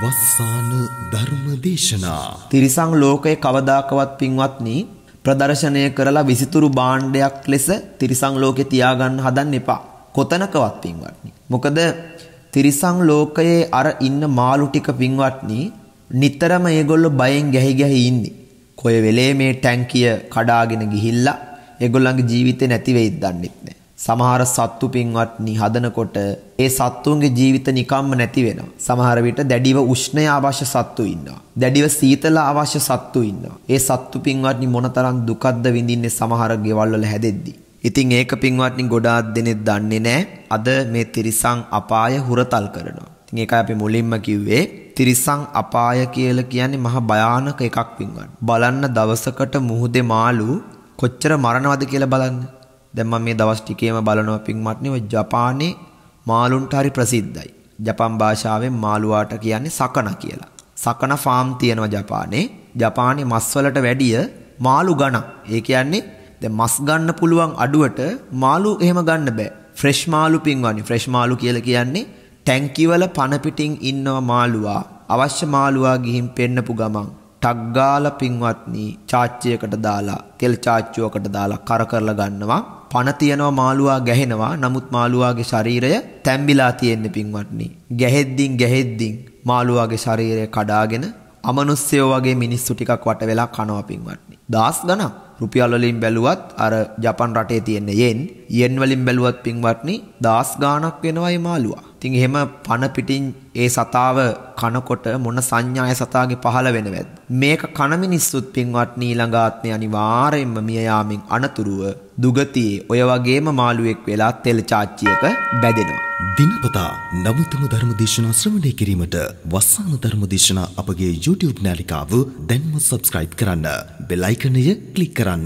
වස්සාන ධර්මදේශනා තිරිසං ලෝකය කවදාකවත් පින්වත්නි ප්‍රදර්ශනය කරලා විසිතුරු බාණ්ඩයක් ලෙස තිරිසං ලෝකෙ තියාගන්න හදන්න එපා. කොතනකවත් පින්වත්නි. මොකද තිරිසං ලෝකයේ අර ඉන්න මාළු ටික පින්වත්නි නිතරම ඒගොල්ලෝ බයෙන් ගැහි ගැහි ඉන්නේ. කොය වෙලේ මේ ටැංකිය කඩාගෙන ගිහිල්ලා ඒගොල්ලන්ගේ ජීවිතේ නැති වෙයිද දන්නේ නැහැ. සමහර සත්තු පින්වත්නි හදනකොට ඒ සත්තුන්ගේ ජීවිත නිකම්ම නැති වෙනවා. සමහර විට දැඩිව උෂ්ණය අවශ්‍ය සත්තු ඉන්නවා. දැඩිව සීතල අවශ්‍ය සත්තු ඉන්නවා. ඒ සත්තු පින්වත්නි මොනතරම් දුකක්ද විඳින්නේ සමහර ගෙවල් වල හැදෙද්දී. ඉතින් ඒක පින්වත්නි ගොඩාක් දෙනෙක් දන්නේ නැහැ. අද මේ තිරිසන් අපාය හුරතල් කරනවා. ඉතින් ඒකයි අපි මුලින්ම කිව්වේ තිරිසන් අපාය කියලා කියන්නේ මහා භයානක එකක් පින්වත්. බලන්න දවසකට මුහුදේ මාළු කොච්චර මරණවද කියලා බලන්න. දැන් මම මේ දවස් ටිකේම බලනවා පින්වත්නි ඔය ජපානයේ මාළුන්ට හරි ප්‍රසිද්ධයි. ජපන් භාෂාවෙන් මාළුවාට කියන්නේ සකන කියලා. සකන ෆාම් තියෙනවා ජපානයේ. ජපානයේ මස් වලට වැඩිය මාළු ගණන්. ඒ කියන්නේ දැන් මස් ගන්න පුළුවන් අඩුවට මාළු එහෙම ගන්න බෑ. ෆ්‍රෙෂ් මාළු පින්වත්නි. ෆ්‍රෙෂ් මාළු කියලා කියන්නේ ටැංකි වල පන පිටින් ඉන්නව මාළුවා. අවශ්‍ය මාළුවා ගිහින් පෙන්නපු ගමන් ටක් ගාලා පින්වත්නි චාච්චියකට දාලා තෙල් චාච්චුවකට දාලා කර කරලා ගන්නවා පණ තියනවා මාළුවා ගැහෙනවා නමුත් මාළුවාගේ ශරීරය තැම්බිලා තියෙන්නේ පින්වත්නි ගැහෙද්දින් ගැහෙද්දින් මාළුවාගේ ශරීරය කඩාගෙන අමනුස්සයෝ වගේ මිනිස්සු ටිකක් වට වෙලා කනවා පින්වත්නි. දාස් ගණන් රුපියල් වලින් බැලුවත් අර ජපන් රටේ තියෙන යෙන් යෙන් වලින් බැලුවත් පින්වත්නි දාස් ගාණක් වෙනවයි මාළුවා. ඉතින් එහෙම පණ පිටින් ඒ සතාව කනකොට මොන සංඥාය සතාගේ පහළ වෙනවද මේක කන මිනිස්සුත් පින්වත් ඊළඟ ආත්මේ අනිවාර්යයෙන්ම මිය යාමෙන් අනතුරුව දුගතියේ ඔය වගේම මාළුවෙක් වෙලා තෙල් චාච්චියක බැදෙනවා දිනපතා නවතම ධර්මදේශනා ශ්‍රවණය කිරීමට වස්සාන ධර්මදේශනා අපගේ YouTube නාලිකාව දැන්ම සබස්ක්‍රයිබ් කරන්න. බෙල් අයිකනය ක්ලික් කරන්න.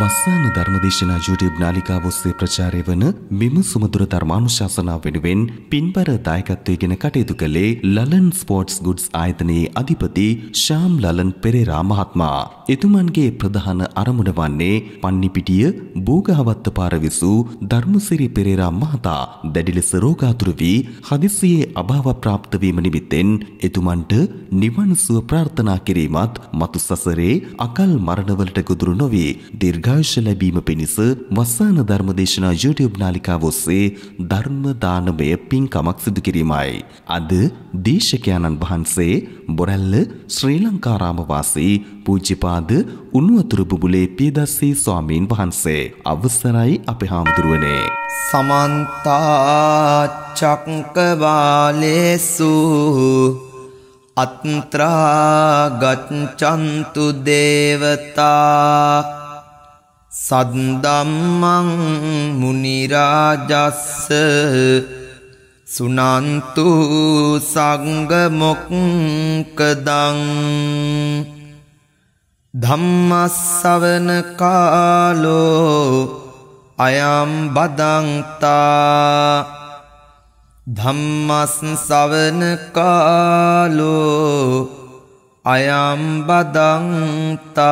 වස්සාන ධර්මදේශනා YouTube නාලිකාව ඔස්සේ ප්‍රචාරය වන මෙම සුමధుර ධර්මානුශාසනාව වෙනුවෙන් පින්බර දායකත්වයේගෙන කටයුතු කළේ ලලන් ස්පෝර්ට්ස් ගුඩ්ස් ආයතනයේ අධිපති ශාම් ලලන් පෙරේරා මහත්මයා. එතුමන්ගේ ප්‍රධාන අරමුණ වන්නේ පන්නිපිටිය බෝගහවත්ත පාර විසූ ධර්මසිරි පෙරේරා මහතා දැඩි ලෙස රෝගාතුර වී හදිසියේ අභාව ප්‍රාප්ත වීම නිමිත්තෙන් එතුමන්ට නිවන් සුව ප්‍රාර්ථනා කිරීමත් මතු සසරේ අකල් මරණවලට ගොදුරු නොවේ දීර්ඝායුෂ ලැබීම පිණිස වස්සාන ධර්මදේශනා YouTube නාලිකාව ඔස්සේ ධර්ම දානමය පින්කමක් සිදු කිරීමයි. අද දේශකයන්න් වහන්සේ බොරැල්ල ශ්‍රී ලංකාරාම වාසී පූජ්‍යපාද උණුවතුරු බුබුලේ පියදස්සී ස්වාමීන් වහන්සේ අවසරයි අපේ හාමුදුරුවනේ. සමන්තා චක්කවාලේසු අත්ත්‍රාගච්චන්තු දේවතා සද්දම්මං මුනිරාජස්ස සුනන්තු සංගමොක්කදං ධම්මස්සවන කාලෝ අයම් බදන්තා ධම්මස්සවන කාලෝ අයම්බදන්තා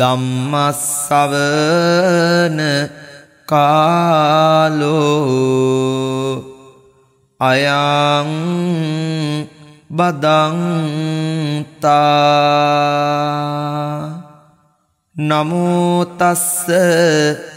ධම්මස්සවන කාලෝ අයං බදන්තා නමුතස්ස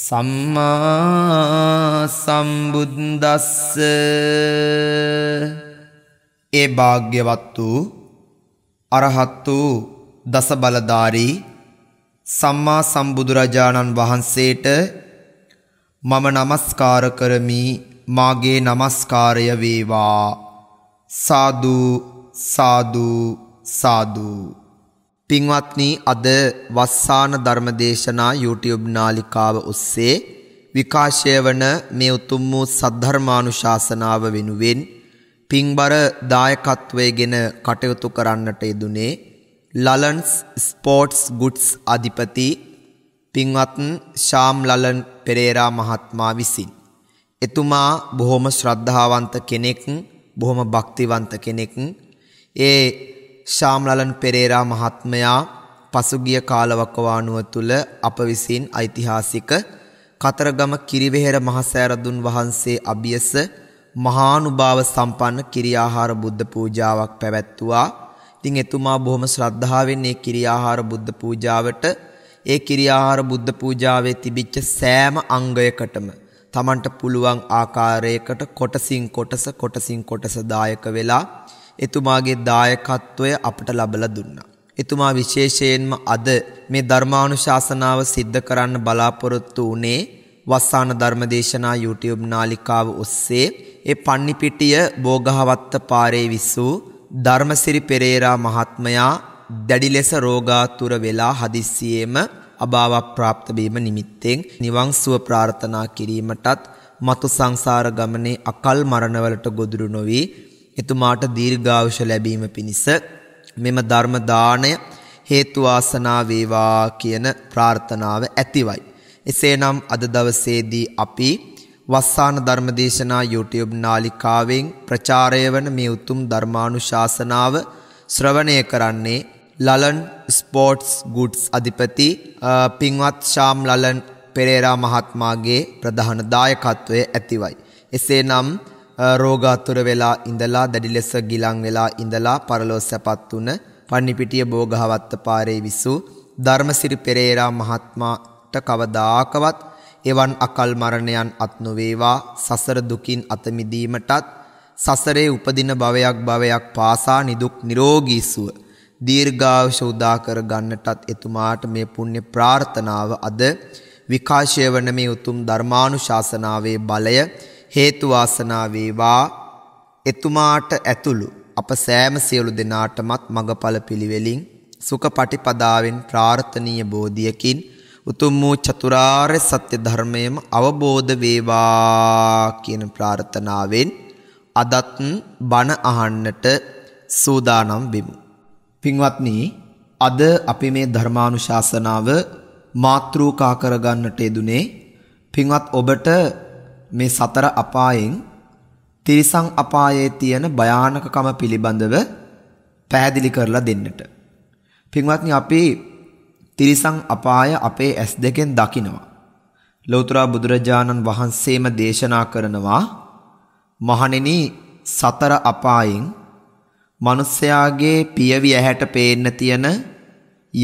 සම්මා සම්බුද්දස්ස ඒ භාග්‍යවත් වූ අරහත් වූ දස බලධාරී සම්මා සම්බුදුරජාණන් වහන්සේට මම নমස්කාර කරමි මාගේ নমස්කාරය වේවා සාදු සාදු සාදු පින්වත්නි අද වස්සාන ධර්මදේශනා YouTube නාලිකාව ඔස්සේ විකාශය වන මේ උතුම් වූ සද්ධර්මානුශාසනාව වෙනුවෙන් පින්බර දායකත්වයේගෙන කටයුතු කරන්නට යෙදුනේ ලලන්ස් ස්පෝර්ට්ස් ගුඩ්ස් අධිපති පින්වත් ශාම් ලලන් පෙරේරා මහත්මයා විසින් එතුමා බොහොම ශ්‍රද්ධාවන්ත කෙනෙක් බොහොම භක්තිවන්ත කෙනෙක් ඒ ශාම්ලලන් පෙරේරා මහත්මයා පසුගිය කාලවකවානුව තුළ අප විසින් ඓතිහාසික කතරගම කිරිවෙහෙර මහසෑරදුන් වහන්සේ අභියස මහානුභාව සම්පන්න කිරියාහාර බුද්ධ පූජාවක් පැවැත්තුවා. ඉතින් එතුමා බොහොම ශ්‍රද්ධාවෙන් මේ කිරියාහාර බුද්ධ පූජාවට ඒ කිරියාහාර බුද්ධ පූජාවේ තිබිච්ච සෑම අංගයකටම තමන්ට පුළුවන් ආකාරයකට කොටසින් කොටස කොටසින් කොටස දායක වෙලා එතුමාගේ දායකත්වය අපට ලබලා දුන්නා. එතුමා විශේෂයෙන්ම අද මේ ධර්මානුශාසනාව සිද්ධ කරන්න බලාපොරොත්තු වුණේ වස්සාන ධර්මදේශනා YouTube නාලිකාව ඔස්සේ ඒ පන්නිපිටිය බෝගහවත්ත පාරේ විසූ ධර්මසිරි පෙරේරා මහත්මයා දැඩි ලෙස රෝගාතුර වෙලා හදිස්සියේම අභාවක් પ્રાપ્ત වීම නිමිත්තෙන් නිවන් සුව ප්‍රාර්ථනා කිරීමටත් මතු සංසාර ගමනේ අකල් මරණවලට ගොදුරු නොවි එතුමාට දීර්ඝායුෂ ලැබීම පිණිස මෙම ධර්ම දාණය හේතු වාසනා වේවා කියන ප්‍රාර්ථනාව ඇතිවයි. එසේනම් අද දවසේදී අපි වස්සාන ධර්මදේශනා YouTube නාලිකාවෙන් ප්‍රචාරය වන මේ උතුම් ධර්මානුශාසනාව ශ්‍රවණය කරන්නේ ලලන් ස්පෝර්ට්ස් ගුඩ්ස් අධිපති පින්වත් ශාම් ලලන් පෙරේරා මහත්මාගේ ප්‍රධාන දායකත්වය ඇතිවයි. එසේනම් නම් රෝගාතුර වෙලා ඉඳලා දැඩි ලෙස ගිලන් වෙලා ඉඳලා පරලෝ සැපත් වුණ පන්නිපිටිය බෝගහවත්ත පාරේ විසූ ධර්මසිරි පෙරේරා මහත්මාට කවදාකවත් එවන් අකල් මරණයන් අත් නොවේවා සසර දුකින් අත මිදීමටත් සසරේ උපදින භවයක් භවයක් පාසා නිදුක් නිරෝගී සුව දීර්ඝායුෂ උදා කර ගන්නටත් එතුමාට මේ පුණ්‍ය ප්‍රාර්ථනාව අද විකාශය වන මේ උතුම් ධර්මානුශාසනාවේ බලය හේතු වාසනා වේවා එතුමාට ඇතුළු අප සෑම සියලු දෙනාටමත් මගඵල පිළිවෙලින් සුඛ පටිපදාවෙන් ප්‍රාර්ථනීය බෝධියකින් උතුම් වූ චතුරාර්ය සත්‍ය ධර්මයම අවබෝධ වේවා කියන ප්‍රාර්ථනාවෙන් අදත් බණ අහන්නට සූදානම් වෙමු. පින්වත්නි, අද අපි මේ ධර්මානුශාසනාව මාත්‍රූකා කරගන්නට යෙදුනේ පින්වත් ඔබට මේ සතර අපායෙන් තිරිසං අපායේ තියෙන භයානකකම පිළිබඳව පැහැදිලි කරලා දෙන්නට. පින්වත්නි අපි තිරිසං අපාය අපේ ඇස් දෙකෙන් දකිනවා. ලෞතර බුදුරජාණන් වහන්සේම දේශනා කරනවා මහණෙනි සතර අපායෙන් මිනිසයාගේ පියවි ඇහැට පේන්න තියෙන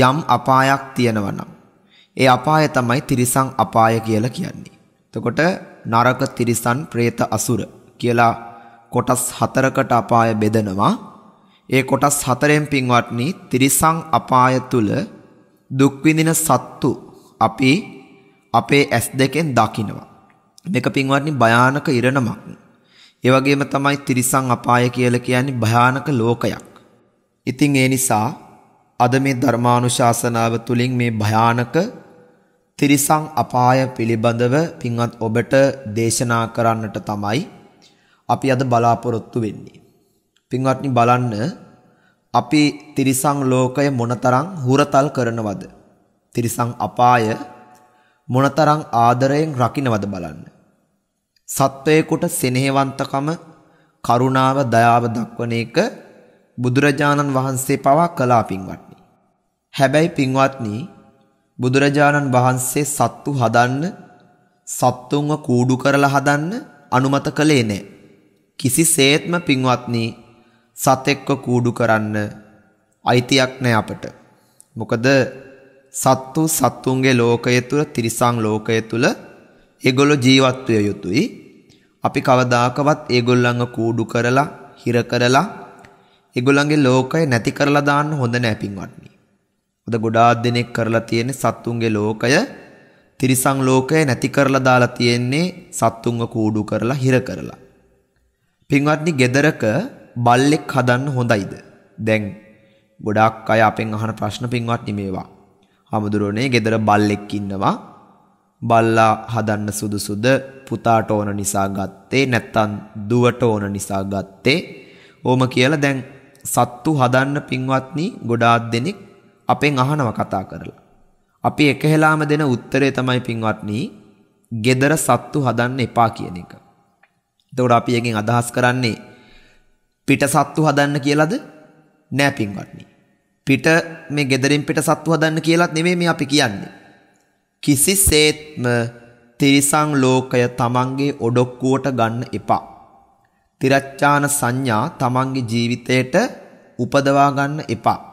යම් අපායක් තියෙනවා නම් ඒ අපාය තමයි තිරිසං අපාය කියලා කියන්නේ. එතකොට නරක තිරිසන් പ്രേත අසුර කියලා කොටස් හතරකට අපාය බෙදනවා. ඒ කොටස් හතරෙන් පින්වත්නි තිරිසන් අපාය තුල දුක් විඳින සත්තු අපි අපේ ඇස් දෙකෙන් දකිනවා. මේක පින්වත්නි භයානක ඉරණමක්. ඒ වගේම තමයි තිරිසන් අපාය කියලා කියන්නේ භයානක ලෝකයක්. ඉතින් ඒ නිසා අද මේ ධර්මානුශාසනාව තුලින් මේ භයානක තිරිසං අපාය පිළිබඳව පින්වත් ඔබට දේශනා කරන්නට තමයි අපි අද බලාපොරොත්තු වෙන්නේ. පින්වත්නි බලන්න අපි තිරිසං ලෝකය මොනතරම් හුරතල් කරනවද? තිරිසං අපාය මොනතරම් ආදරයෙන් රකින්නවද බලන්න. සත්වයකට සෙනෙහවන්තකම කරුණාව දයාව දක්වන එක බුදුරජාණන් වහන්සේ පවා කළා පින්වත්නි. හැබැයි පින්වත්නි බුදුරජාණන් වහන්සේ සත්තු හදන්න සත්තුන්ව කූඩු කරලා හදන්න අනුමත කළේ නෑ. කිසිසේත්ම පින්වත්නි සතෙක්ව කූඩු කරන්න අයිතියක් නෑ අපට. මොකද සත්තු සත්තුන්ගේ ලෝකය තුළ තිරිසං ලෝකය තුළ ඒගොල්ලෝ ජීවත්වය යුතුයි. අපි කවදාකවත් ඒගොල්ලන්ව කූඩු කරලා හිර කරලා ඒගොල්ලන්ගේ ලෝකය නැති කරලා දාන්න හොඳ නෑ පින්වත්නි. උද ගොඩාක් දෙනෙක් කරලා තියෙන්නේ සත්තුන්ගේ ලෝකය තිරිසන් ලෝකය නැති කරලා දාලා තියෙන්නේ සත්තුන්ව කූඩු කරලා හිර කරලා. පින්වත්නි ගෙදරක බල්ලෙක් හදන්න හොඳයිද? දැන් ගොඩාක් අය අපෙන් අහන ප්‍රශ්න පින්වත්නි මේවා. හමුදුරෝනේ ගෙදර බල්ලෙක් ඉන්නවා. බල්ලා හදන්න සුදුසුද පුතාට ඕන නිසා ගත්තේ නැත්තම් දුවට ඕන නිසා ගත්තේ ඕම කියලා දැන් සත්තු හදන්න පින්වත්නි ගොඩාක් දෙනෙක් අපෙන් අහනව කතා කරලා. අපි එකහෙලාම දෙන උත්තරේ තමයි පින්වත්නි gedara සත්තු හදන්න එපා කියන එක. එතකොට අපි එකෙන් අදහස් කරන්නේ පිට සත්තු හදන්න කියලාද? නෑ පින්වත්නි. පිට මේ gederin පිට සත්තු හදන්න කියලාත් නෙමෙයි මේ අපි කියන්නේ. කිසිසේත්ම තිරිසං ලෝකය තමන්ගේ ඔඩොක්කුවට ගන්න එපා. තිරච්ඡාන සංඥා තමන්ගේ ජීවිතයට උපදවා ගන්න එපා.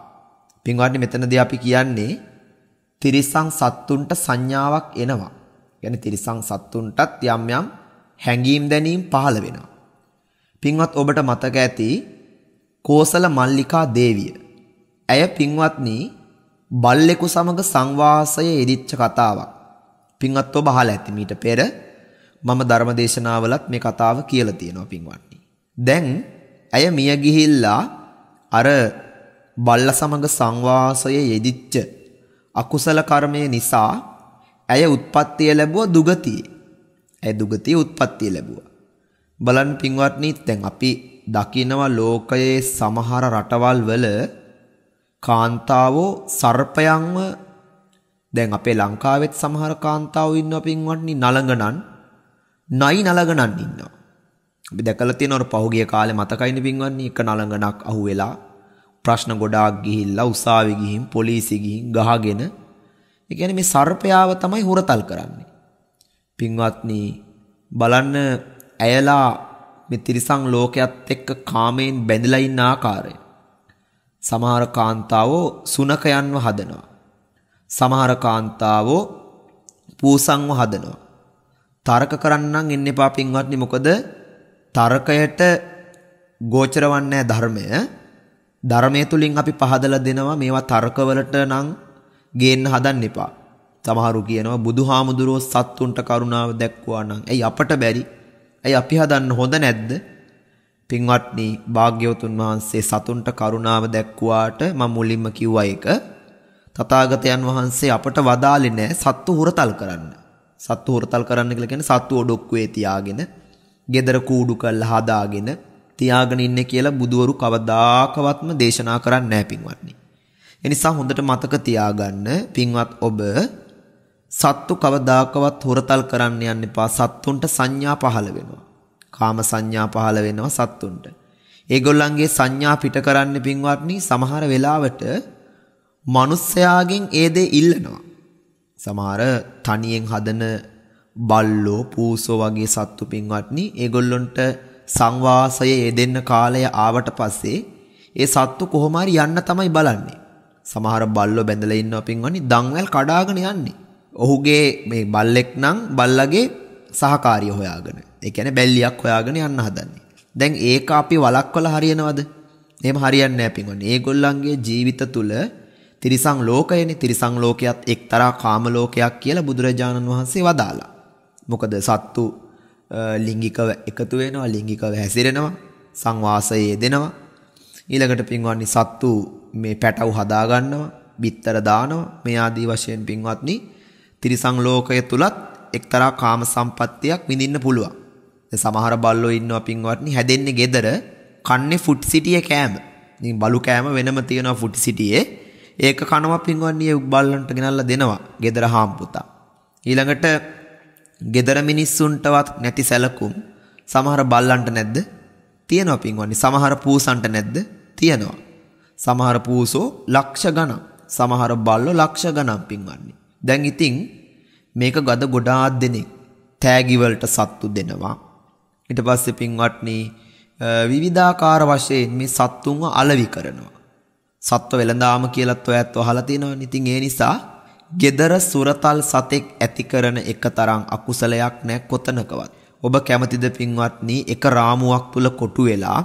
පින්වත්නි මෙතනදී අපි කියන්නේ තිරිසං සත්තුන්ට සංඥාවක් එනවා. يعني තිරිසං සත්තුන්ටත් යම් යම් හැඟීම් දැනීම් පහළ වෙනවා. පින්වත් ඔබට මතක ඇති කෝසල මල්ලිකා දේවිය. ඇය පින්වත්නි බල්ලෙකු සමග සංවාසය එදිච්ච කතාවක්. පින්වත් ඔබ අහලා ඇති මීට පෙර මම ධර්මදේශනාවලත් මේ කතාව කියලා තියෙනවා පින්වත්නි. දැන් ඇය මිය ගිහිල්ලා අර බල්ල සමග සංවාසය යෙදිච්ච අකුසල කර්මය නිසා ඇය උත්පත්තිය ලැබුවා දුගතියේ. ඇය දුගතියේ උත්පත්තිය ලැබුවා. බලන් පින්වත්නි දැන් අපි දකිනවා ලෝකයේ සමහර රටවල් වල කාන්තාවෝ සර්පයන්ව දැන් අපේ ලංකාවෙත් සමහර කාන්තාවෝ ඉන්නවා පින්වත්නි නලඟනන් නයි නලඟනන් ඉන්නවා. අපි දැකලා තියෙනවා පහුගිය කාලේ මතකයිනේ පින්වත්නි එක නලඟනක් අහුවෙලා ප්‍රශ්න ගොඩාක් ගිහිල්ලා උසාවි ගිහින් පොලිසි ගිහින් ගහගෙන ඒ කියන්නේ මේ සර්පයාව තමයි හොරතල් කරන්නේ. පින්වත්නි බලන්න ඇයලා මේ තිරිසන් ලෝකයේත් එක්ක කාමයෙන් බැඳලා ඉන්න ආකාරය. සමහර කාන්තාවෝ සුනකයන්ව හදනවා. සමහර කාන්තාවෝ පූසන්ව හදනවා. තර්ක කරන්නම් එන්න එපා පින්වත්නි මොකද තර්කයට ගෝචර වන්නේ ධර්මය ධර්මයේ තුලින් අපි පහදලා දෙනවා මේවා තර්කවලට නම් ගේන්න හදන්න එපා. සමහරු කියනවා බුදුහාමුදුරුවෝ සත්තුන්ට කරුණාව දැක්වුවා නම් ඇයි අපට බැරි? ඇයි අපි හදන්න හොඳ නැද්ද? පින්වත්නි, භාග්‍යවතුන් වහන්සේ සතුන්ට කරුණාව දැක්වුවාට මම මුලින්ම කිව්වා ඒක. තථාගතයන් වහන්සේ අපට වදාලේ නැහැ සත්තු හුරතල් කරන්න. සත්තු හුරතල් කරන්න කියලා කියන්නේ සත්තු ඔඩොක්කුවේ තියාගෙන, gedara කූඩු කරලා හදාගෙන තියාගෙන ඉන්නේ කියලා බුදුවරු කවදාකවත්ම දේශනා කරන්නේ නැහැ පින්වත්නි. ඒ නිසා හොඳට මතක තියාගන්න පින්වත් ඔබ සත්තු කවදාකවත් හොරතල් කරන්න යන්න එපා. සත්තුන්ට සංඥා පහළ වෙනවා. කාම සංඥා පහළ වෙනවා සත්තුන්ට. ඒගොල්ලන්ගේ සංඥා පිට කරන්න පින්වත්නි සමහර වෙලාවට මනුස්සයාගෙන් ඒ දේ ඉල්ලනවා. සමහර තනියෙන් හදන බල්ලෝ පූසෝ වගේ සත්තු පින්වත්නි ඒගොල්ලොන්ට සංවාසයේ යෙදෙන්න කාලය ආවට පස්සේ ඒ සත්තු කොහොම හරි යන්න තමයි බලන්නේ. සමහර බල්ලෝ බැඳලා ඉන්නව පින්වනි දන්වැල් කඩාගෙන යන්නේ. ඔහුගේ මේ බල්ලෙක් නම් බල්ලගේ සහකාරිය හොයාගෙන. ඒ කියන්නේ බැල්ලියක් හොයාගෙන යන්න හදන්නේ. දැන් ඒක අපි වලක්වලා හරියනවද? එහෙම හරියන්නේ නැහැ පින්වනි. ඒගොල්ලන්ගේ ජීවිත තුල තිරිසං ලෝකයනේ තිරිසං ලෝකයක් එක්තරා කාම ලෝකයක් කියලා බුදුරජාණන් වහන්සේ වදාලා. මොකද සත්තු ලිංගිකව එකතු වෙනවා ලිංගිකව හැසිරෙනවා සංවාසයේ දෙනවා ඊළඟට පින්වත්නි සත්තු මේ පැටව හදා ගන්නවා බිත්තර දානවා මේ ආදී වශයෙන් පින්වත්නි තිරිසන් ලෝකය තුලත් එක්තරා කාම සම්පත්තියක් විඳින්න පුළුවන් සමහර බල්ලෝ ඉන්නවා පින්වත්නි හැදෙන්නේ gedara කන්නේ ෆුඩ් සිටියේ කෑම ඉතින් බලු කෑම වෙනම තියෙනවා ෆුඩ් සිටියේ ඒක කනවා පින්වත්නි බල්ලන්ට ගෙනල්ලා දෙනවා gedara හාම්පුතා ඊළඟට ගෙදර මිනිස්සුන්ටවත් නැති සැලකුම් සමහර බල්ලන්ට නැද්ද? තියෙනවා පින්වන්නේ. සමහර පූසන්ට නැද්ද? තියෙනවා. සමහර පූසෝ ලක්ෂ ගණන්. සමහර බල්ලෝ ලක්ෂ ගණන් පින්වන්නේ. දැන් ඉතින් මේක ගද ගොඩාක් දෙනෙක් තෑගි වලට සත්තු දෙනවා. ඊට පස්සේ පින්වත්නි විවිධාකාර වශයෙන් මේ සත්තුන්ව අලවි කරනවා. සත්ව වෙළඳාම කියලත් ඔයත් අහලා තියෙනවනේ. ඉතින් ඒ නිසා gedara සුරතල් සතෙක් ඇති කරන එක තරම් අකුසලයක් නෑ කොතනකවත්. ඔබ කැමතිද පින්වත්නි එක රාමුවක් තුල කොටු වෙලා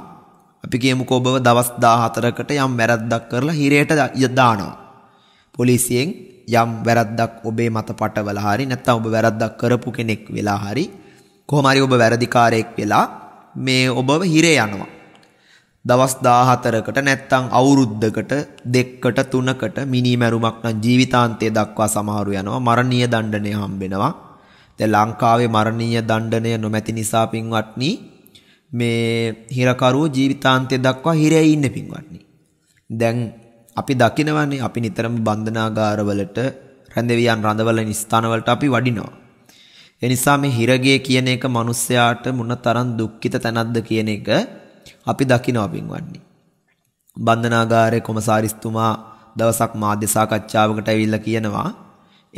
අපි කියමුකෝ ඔබව දවස් 14කට යම් වැරද්දක් කරලා හිරේට දානවා. පොලිසියෙන් යම් වැරද්දක් ඔබේ මත පටවලා හරි නැත්නම් ඔබ වැරද්දක් කරපු කෙනෙක් වෙලා හරි කොහොම හරි ඔබ වැරදිකාරයෙක් වෙලා මේ ඔබව හිරේ යනවා. දවස් 14කට නැත්නම් අවුරුද්දකට දෙකකට තුනකට මිනිමැරුමක් නම් ජීවිතාන්තය දක්වා සමහරු යනවා මරණීය දඬනය හම්බෙනවා. දැන් ලංකාවේ මරණීය දඬනය නොමැති නිසා පින්වත්නි මේ හිරකරුව ජීවිතාන්තය දක්වා හිරේ ඉන්නේ පින්වත්නි. දැන් අපි දකිනවනේ අපි නිතරම බන්ධනාගාරවලට රැඳවියන් රඳවලන ස්ථානවලට අපි වඩිනවා. ඒ නිසා මේ හිරගේ කියන එක මිනිස්සයාට මොනතරම් දුක්ඛිත තැනක්ද කියන එක අපි දකිනවා පින්වත්නි. බන්ධනාගාරයේ කොමසාරිස්තුමා දවසක් මාධ්‍ය සාකච්ඡාවකට ඇවිල්ලා කියනවා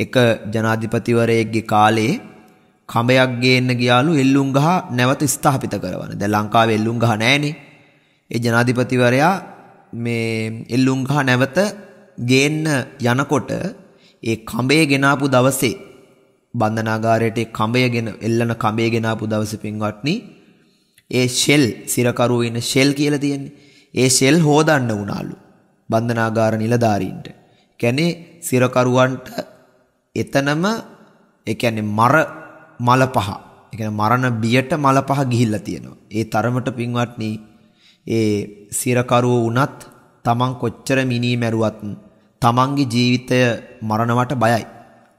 එක ජනාධිපතිවරයෙක්ගේ කාලේ කඹයක් ගේන්න ගියාලු එල්ලුම් ගහ නැවත ස්ථාපිත කරවන. දැන් ලංකාවේ එල්ලුම් ගහ නැහැනේ. ඒ ජනාධිපතිවරයා මේ එල්ලුම් ගහ නැවත ගේන්න යනකොට ඒ කඹේ ගෙනාපු දවසේ බන්ධනාගාරයට කඹය ගෙන එල්ලන කඹේ ගෙනාපු දවසේ පින්වත්නි ඒ ෂෙල් සිරකරුව ඉන්න ෂෙල් කියලා තියෙන්නේ. ඒ ෂෙල් හොදන්න උනාලු. බන්ධනාගාර නිලධාරීන්ට. කියන්නේ සිරකරුවන්ට එතනම ඒ කියන්නේ මර මල පහ. ඒ කියන්නේ මරණ බියට මල පහ ගිහිල්ලා තියෙනවා. ඒ තරමට පින්වත්නි ඒ සිරකරුව වුණත් තමන් කොච්චර මිනී මැරුවත් තමන්ගේ ජීවිතය මරණවට බයයි.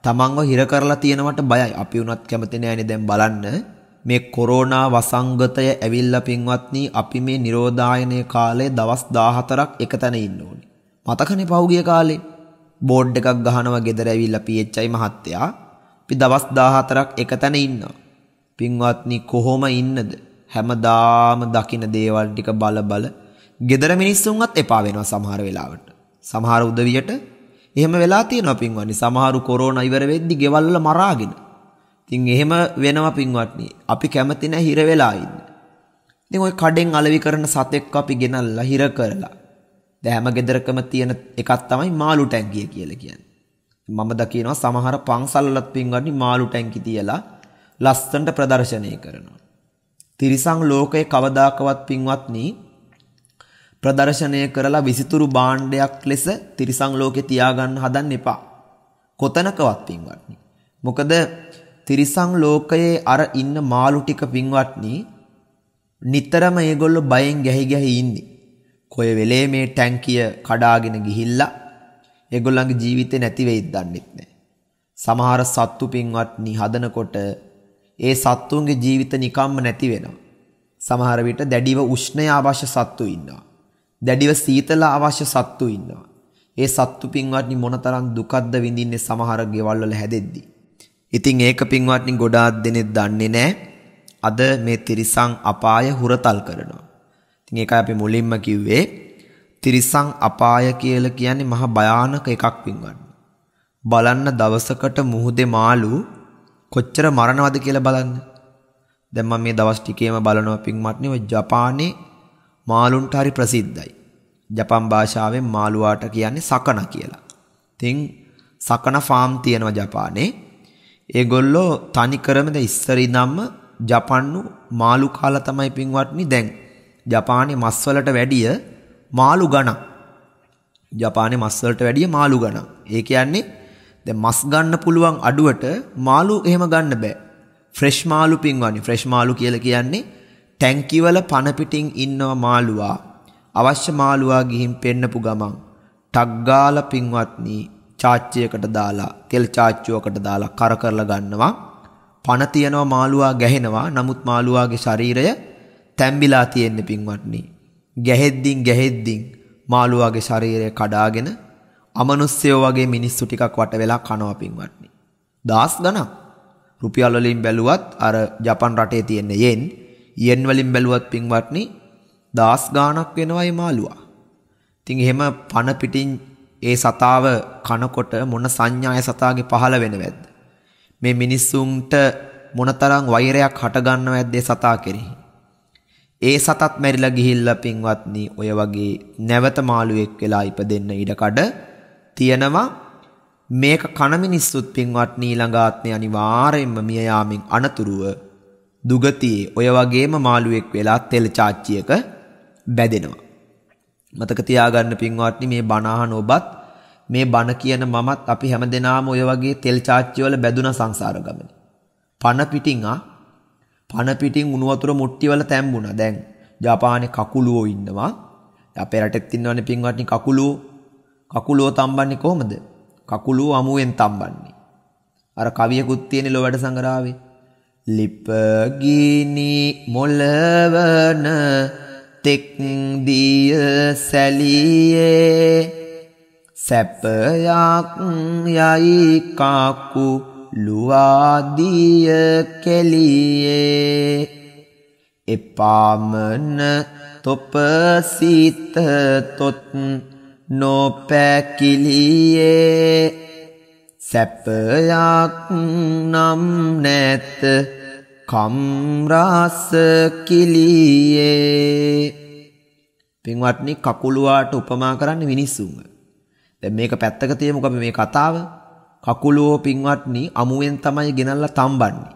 තමන්ව හිර කරලා තියෙනවට බයයි. අපි වුණත් කැමති නෑනේ දැන් බලන්න මේ කොරෝනා වසංගතය ඇවිල්ලා පින්වත්නි අපි මේ නිරෝධායනය කාලේ දවස් 14ක් එකතැන ඉන්න ඕනේ. මතකනේ පහුගිය කාලේ බෝඩ් එකක් ගහනවා ගෙදර ඇවිල්ලා PHI මහත්තයා අපි දවස් 14ක් එකතැන ඉන්නවා. පින්වත්නි කොහොම ඉන්නද? හැමදාම දකින දේවල් ටික බල බල ගෙදර මිනිස්සුන්වත් එපා වෙනවා සමහර වෙලාවට. සමහර උදවියට එහෙම වෙලා තියෙනවා පින්වත්නි. සමහරු කොරෝනා ඉවර වෙද්දි ගෙවල් වල මරාගෙන ඉතින් එහෙම වෙනවා පින්වත්නි. අපි කැමති නැහැ හිර වෙලා ඉන්න. ඉතින් ওই කඩෙන් අලෙවි කරන සතෙක් අපි ගෙනල්ලා හිර කරලා. දැන් හැම ගෙදරකම තියෙන එකක් තමයි මාළු ටැංකිය කියලා කියන්නේ. මම දකිනවා සමහර පන්සල්වලත් පින්වත්නි මාළු ටැංකි තියලා ලස්සනට ප්‍රදර්ශනය කරනවා. තිරිසන් ලෝකයේ කවදාකවත් පින්වත්නි ප්‍රදර්ශනය කරලා විසිතුරු භාණ්ඩයක් ලෙස තිරිසන් ලෝකේ තියාගන්න හදන්න එපා. කොතනකවත් පින්වත්නි. මොකද තිරිසං ලෝකයේ අර ඉන්න මාළු ටික පින්වත්නි නිතරම ඒගොල්ලෝ බයෙන් ගැහි ගැහි ඉන්නේ. කොයි වෙලේ මේ ටැංකිය කඩාගෙන ගිහිල්ලා ඒගොල්ලන්ගේ ජීවිතේ නැති වෙයිද දන්නෙත් නැහැ. සමහර සත්තු පින්වත්නි හදනකොට ඒ සත්තුන්ගේ ජීවිත නිකම්ම නැති වෙනවා. සමහර විට දැඩිව උෂ්ණය අවශ්‍ය සත්තු ඉන්නවා. දැඩිව සීතල අවශ්‍ය සත්තු ඉන්නවා. ඒ සත්තු පින්වත්නි මොනතරම් දුකක්ද විඳින්නේ සමහර ගෙවල් වල හැදෙද්දී. ඉතින් ඒක පින්වත්නි ගොඩාක් දෙනෙක් දන්නේ නැහැ. අද මේ තිරිසන් අපාය හුරතල් කරනවා. ඉතින් ඒකයි අපි මුලින්ම කිව්වේ තිරිසන් අපාය කියලා කියන්නේ මහා භයානක එකක් පින්වත්නි. බලන්න දවසකට මුහුදේ මාළු කොච්චර මරණවද කියලා බලන්න. දැන් මම මේ දවස් ටිකේම බලනවා පින්වත්නි ඔය ජපානයේ මාළුන්ට හරි ප්‍රසිද්ධයි. ජපන් භාෂාවෙන් මාළුවාට කියන්නේ සකන කියලා. ඉතින් සකන ෆාම් තියෙනවා ජපානයේ. ඒගොල්ලෝ තනිකරම ද ඉස්සර ඉඳන්ම ජපන්නු මාළු කාලා තමයි පින්වත්නි දැන් ජපානයේ මස් වලට වැඩිය මාළු ගණන් ජපානයේ මස් වලට වැඩිය මාළු ගණන් ඒ කියන්නේ දැන් මස් ගන්න පුළුවන් අඩුවට මාළු එහෙම ගන්න බෑ ෆ්‍රෙෂ් මාළු පින්වත්නි ෆ්‍රෙෂ් මාළු කියලා කියන්නේ ටැංකි වල පන පිටින් ඉන්නව මාළුවා අවශ්‍ය මාළුවා ගිහින් පෙන්නපු ගමන් ටක් ගාලා පින්වත්නි චාච්චයකට දාලා තෙල් චාච්චුවකට දාලා කර කරලා ගන්නවා පණ තියනවා මාළුවා ගැහෙනවා නමුත් මාළුවාගේ ශරීරය තැම්බිලා තියෙන්න පින්වත්නි ගැහෙද්දින් ගැහෙද්දින් මාළුවාගේ ශරීරය කඩාගෙන අමනුස්සයෝ වගේ මිනිස්සු ටිකක් වට වෙලා කනවා පින්වත්නි දාස් ගණන් රුපියල් වලින් බැලුවත් අර ජපන් රටේ තියෙන යෙන් යෙන් වලින් බැලුවත් පින්වත්නි දාස් ගාණක් වෙනවයි මාළුවා ඉතින් එහෙම පණ පිටින් ඒ සතාව කනකොට මොන සංඥාය සතාගේ පහළ වෙනවද? මේ මිනිස්සුන්ට මොනතරම් වෛරයක් හටගන්නවද ඒ සතා කෙරෙහි? ඒ සතත් මැරිලා ගිහිල්ලා පින්වත්නි ඔය වගේ නැවත මාළුවෙක් වෙලා ඉපදෙන්න ඉඩකඩ තියෙනවා. මේක කන මිනිස්සුත් පින්වත්නි ඊළඟ ආත්මේ අනිවාර්යයෙන්ම මිය යාමෙන් අනතුරුව දුගතියේ ඔය වගේම මාළුවෙක් වෙලා තෙල් චාච්චියක බැදෙනවා. මතක තියාගන්න පින්වත්නි මේ බණහන ඔබත් මේ බණ කියන මමත් අපි හැමදෙනාම ඔය වගේ තෙල් චාච්චි වල බැදුන සංසාර ගමනේ. පණ පිටින් ආ පණ පිටින් උණු වතුර මුට්ටි වල තැම්බුණා. දැන් ජපානයේ කකුලුවෝ ඉන්නවා. අපේ රටෙත් ඉන්නවනේ පින්වත්නි කකුලුවෝ. කකුලුවෝ තම්බන්නේ කොහමද? කකුලුවෝ අමුවෙන් තම්බන්නේ. අර කවියකුත් තියෙන ලෝ වැඩ සංගරාවේ ලිපගිනි මොලවන තෙක් දිය සැලියේ සැපයක් යයි කාකු ලුවාදිය කෙලියේ එපාමන තොප සිත තොත් නොපැකිලියේ සැපයක් නම් නැත කම්රාස කිලියේ පින්වත්නි කකුලුවාට උපමා කරන්නේ මිනිස්සුන්ව. දැන් මේක පැත්තක තියමුකෝ අපි මේ කතාව. කකුලෝ පින්වත්නි අමුවෙන් තමයි ගෙනල්ලා තම්බන්නේ.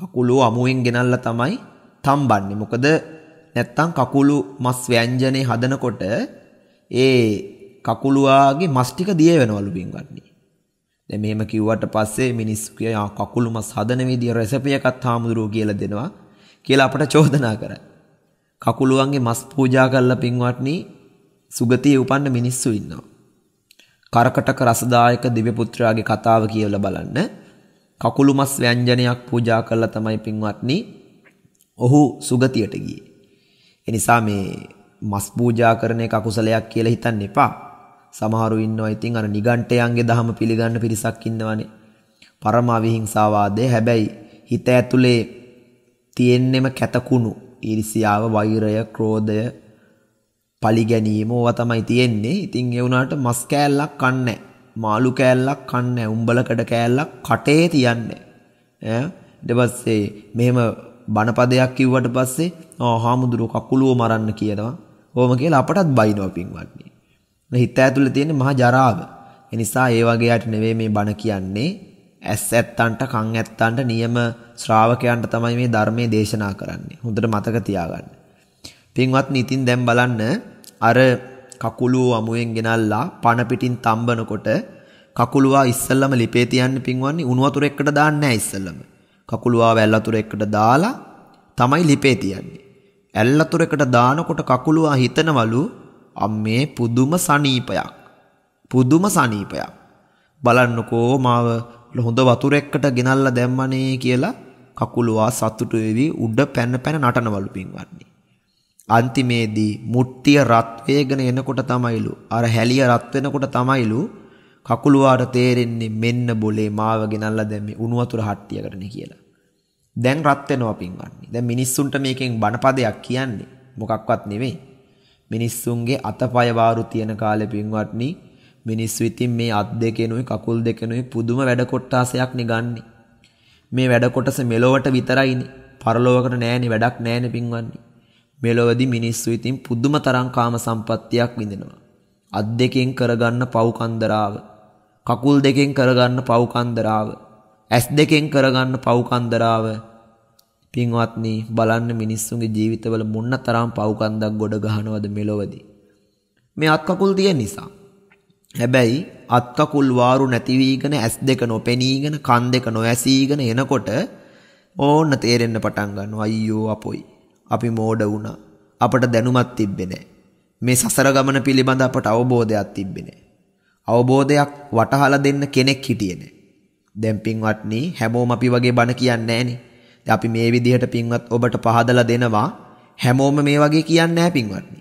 කකුලෝ අමුවෙන් ගෙනල්ලා තමයි තම්බන්නේ. මොකද නැත්තම් කකුලු මස් ව්‍යංජනේ හදනකොට ඒ කකුලුවාගේ මස් ටික දිය වෙනවලු පින්වත්නි. දැන් මෙහෙම කිව්වට පස්සේ මිනිස්සු කිය කකුළු මස් හදන විදිය රෙසිපි එකක් හාමුදුරුවෝ කියලා දෙනවා කියලා අපට චෝදනා කරා. කකුළුවන්ගේ මස් පූජා කරලා පින්වත්නි සුගතියේ උපන්න මිනිස්සු ඉන්නවා. කරකටක රසදායක දිව්‍ය පුත්‍රයාගේ කතාව කියලා බලන්න. කකුළු මස් ව්‍යංජනයක් පූජා කරලා තමයි පින්වත්නි ඔහු සුගතියට ගියේ. එනිසා මේ මස් පූජා කරන එක අකුසලයක් කියලා හිතන්න එපා. සමහරු ඉන්නවා ඉතින් අර නිගණ්ඨයන්ගේ ධහම පිළිගන්න පිරිසක් ඉන්නවනේ. පරම අවිහිංසාවාදය හැබැයි හිත ඇතුලේ තියෙන්නෙම කැතකුණු ඊර්ෂියාව, වෛරය, ක්‍රෝධය, පලි ගැනීම ඕවා තමයි තියෙන්නේ. ඉතින් ඒ වුණාට මස් කෑල්ලක් කන්නේ මාළු කෑල්ලක් කන්නේ උඹලකඩ කෑල්ලක් කටේ තියන්නේ. ඈ ඊට පස්සේ මෙහෙම බණපදයක් කිව්වට පස්සේ ආ හාමුදුරුවෝ කකුලුව මරන්න කියනවා. ඕම කියලා අපටත් බයිනවා පින්වත්නි. හිත ඇතුළේ තියෙන මහා ජරාව. ඒ නිසා ඒ වගේ අයට නෙවෙයි මේ බණ කියන්නේ. ඇස් ඇත්තන්ට කන් ඇත්තන්ට නියම ශ්‍රාවකයන්ට තමයි මේ ධර්මයේ දේශනා කරන්නේ. හොඳට මතක තියාගන්න. පින්වත්නි, ඉතින් දැන් බලන්න අර කකුලුව අමුවෙන් ගෙනල්ලා පණ පිටින් තම්බනකොට කකුලුවා ඉස්සල්ලාම ලිපේ තියන්න පින්වන්නේ උණු වතුර එක්කට දාන්නේ නැහැ ඉස්සල්ලාම. කකුලුවා වැල් වතුර එක්කට දාලා තමයි ලිපේ තියන්නේ. ඇල් වතුර එක්කට දානකොට කකුලුවා හිතනවලු අම්මේ පුදුම සනීපයක්. පුදුම සනීපයක්. බලන්නකෝ මාව හොඳ වතුරෙක්කට ගෙනල්ලා දැම්මනේ කියලා කකුලුවා සතුටු වෙවි උඩ පැන පැන නටනවලු පින්වත්නි. අන්තිමේදී මුට්ටිය රත් වේගෙන එනකොට තමයිලු අර හැලිය රත් වෙනකොට තමයිලු කකුලුවාට තේරෙන්නේ මෙන්න බොලේ මාව ගෙනල්ලා දැම්මේ උණු වතුර හට්ටියකටනේ කියලා. දැන් රත් වෙනවා පින්වත්නි. දැන් මිනිස්සුන්ට මේකෙන් බණපදයක් කියන්නේ මොකක්වත් නෙවෙයි. මිනිස්සුන්ගේ අතපය වාරු තියෙන කාලේ පින්වත්නි මිනිස්සු ඉතින් මේ අත් දෙකෙනුයි කකුල් දෙකෙනුයි පුදුම වැඩ කොටාසයක් නිගන්නේ. මේ වැඩ කොටස මෙලොවට විතරයිනේ. පරලොවකට නෑනේ වැඩක් නෑනේ පින්වත්නි. මෙලොවදී මිනිස්සු ඉතින් පුදුම තරම් කාම සම්පත්තියක් විඳිනවා. අත් දෙකෙන් කරගන්න පව්කන්දරාව කකුල් දෙකෙන් කරගන්න පව්කන්දරාව ඇස් දෙකෙන් කරගන්න පව්කන්දරාව පින්වත්නි බලන්න මිනිස්සුන්ගේ ජීවිතවල මොන්නතරම් පව්කන්දක් ගොඩ ගහනවද මෙලොවදී. මේ අත්කකුල් තියෙන නිසා. හැබැයි අත්කකුල් වාරු නැති වීගෙන ඇස් දෙක නොපෙනීගෙන කන් දෙක නොඇසීගෙන එනකොට ඕන්න තේරෙන්න පටන් ගන්නවා අයියෝ අපොයි. අපි මෝඩ වුණා. අපට දැනුමක් තිබ්බේ නැහැ. මේ සසර ගමන පිළිබඳ අපට අවබෝධයක් තිබ්බේ නැහැ. අවබෝධයක් වටහලා දෙන්න කෙනෙක් හිටියේ නැහැ. දැන් පින්වත්නි හැමෝම අපි වගේ බණ කියන්නේ නැහනේ. අපි මේ විදිහට පින්වත් ඔබට පහදලා දෙනවා හැමෝම මේ වගේ කියන්නේ නැහැ පින්වත්නි.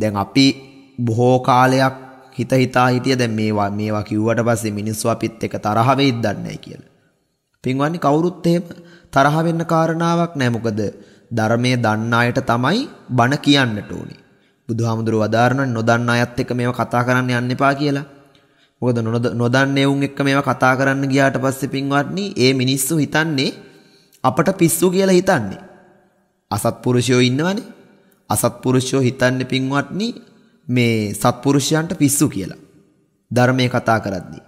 දැන් අපි බොහෝ කාලයක් හිත හිතා හිටිය දැන් මේවා මේවා කිව්වට පස්සේ මිනිස්සු අපිත් එක තරහ වෙයිද දන්නේ කියලා. පින්වත්නි කවුරුත් එහෙම තරහ වෙන්න කාරණාවක් නැහැ. මොකද ධර්මයේ දන්න අයට තමයි බණ කියන්නට ඕනේ. බුදුහාමුදුරුව වදාරනවා නොදන්න අයත් එක්ක මේව කතා කරන්න යන්න එපා කියලා. මොකද නොදන්නේ උන් එක්ක මේවා කතා කරන්න ගියාට පස්සේ පින්වත්නි ඒ මිනිස්සු හිතන්නේ අපට පිස්සු කියලා හිතන්නේ. අසත්පුරුෂයෝ ඉන්නවනේ. අසත්පුරුෂයෝ හිතන්නේ පින්වත්නි මේ සත්පුරුෂයන්ට පිස්සු කියලා. ධර්මයේ කතා කරද්දී.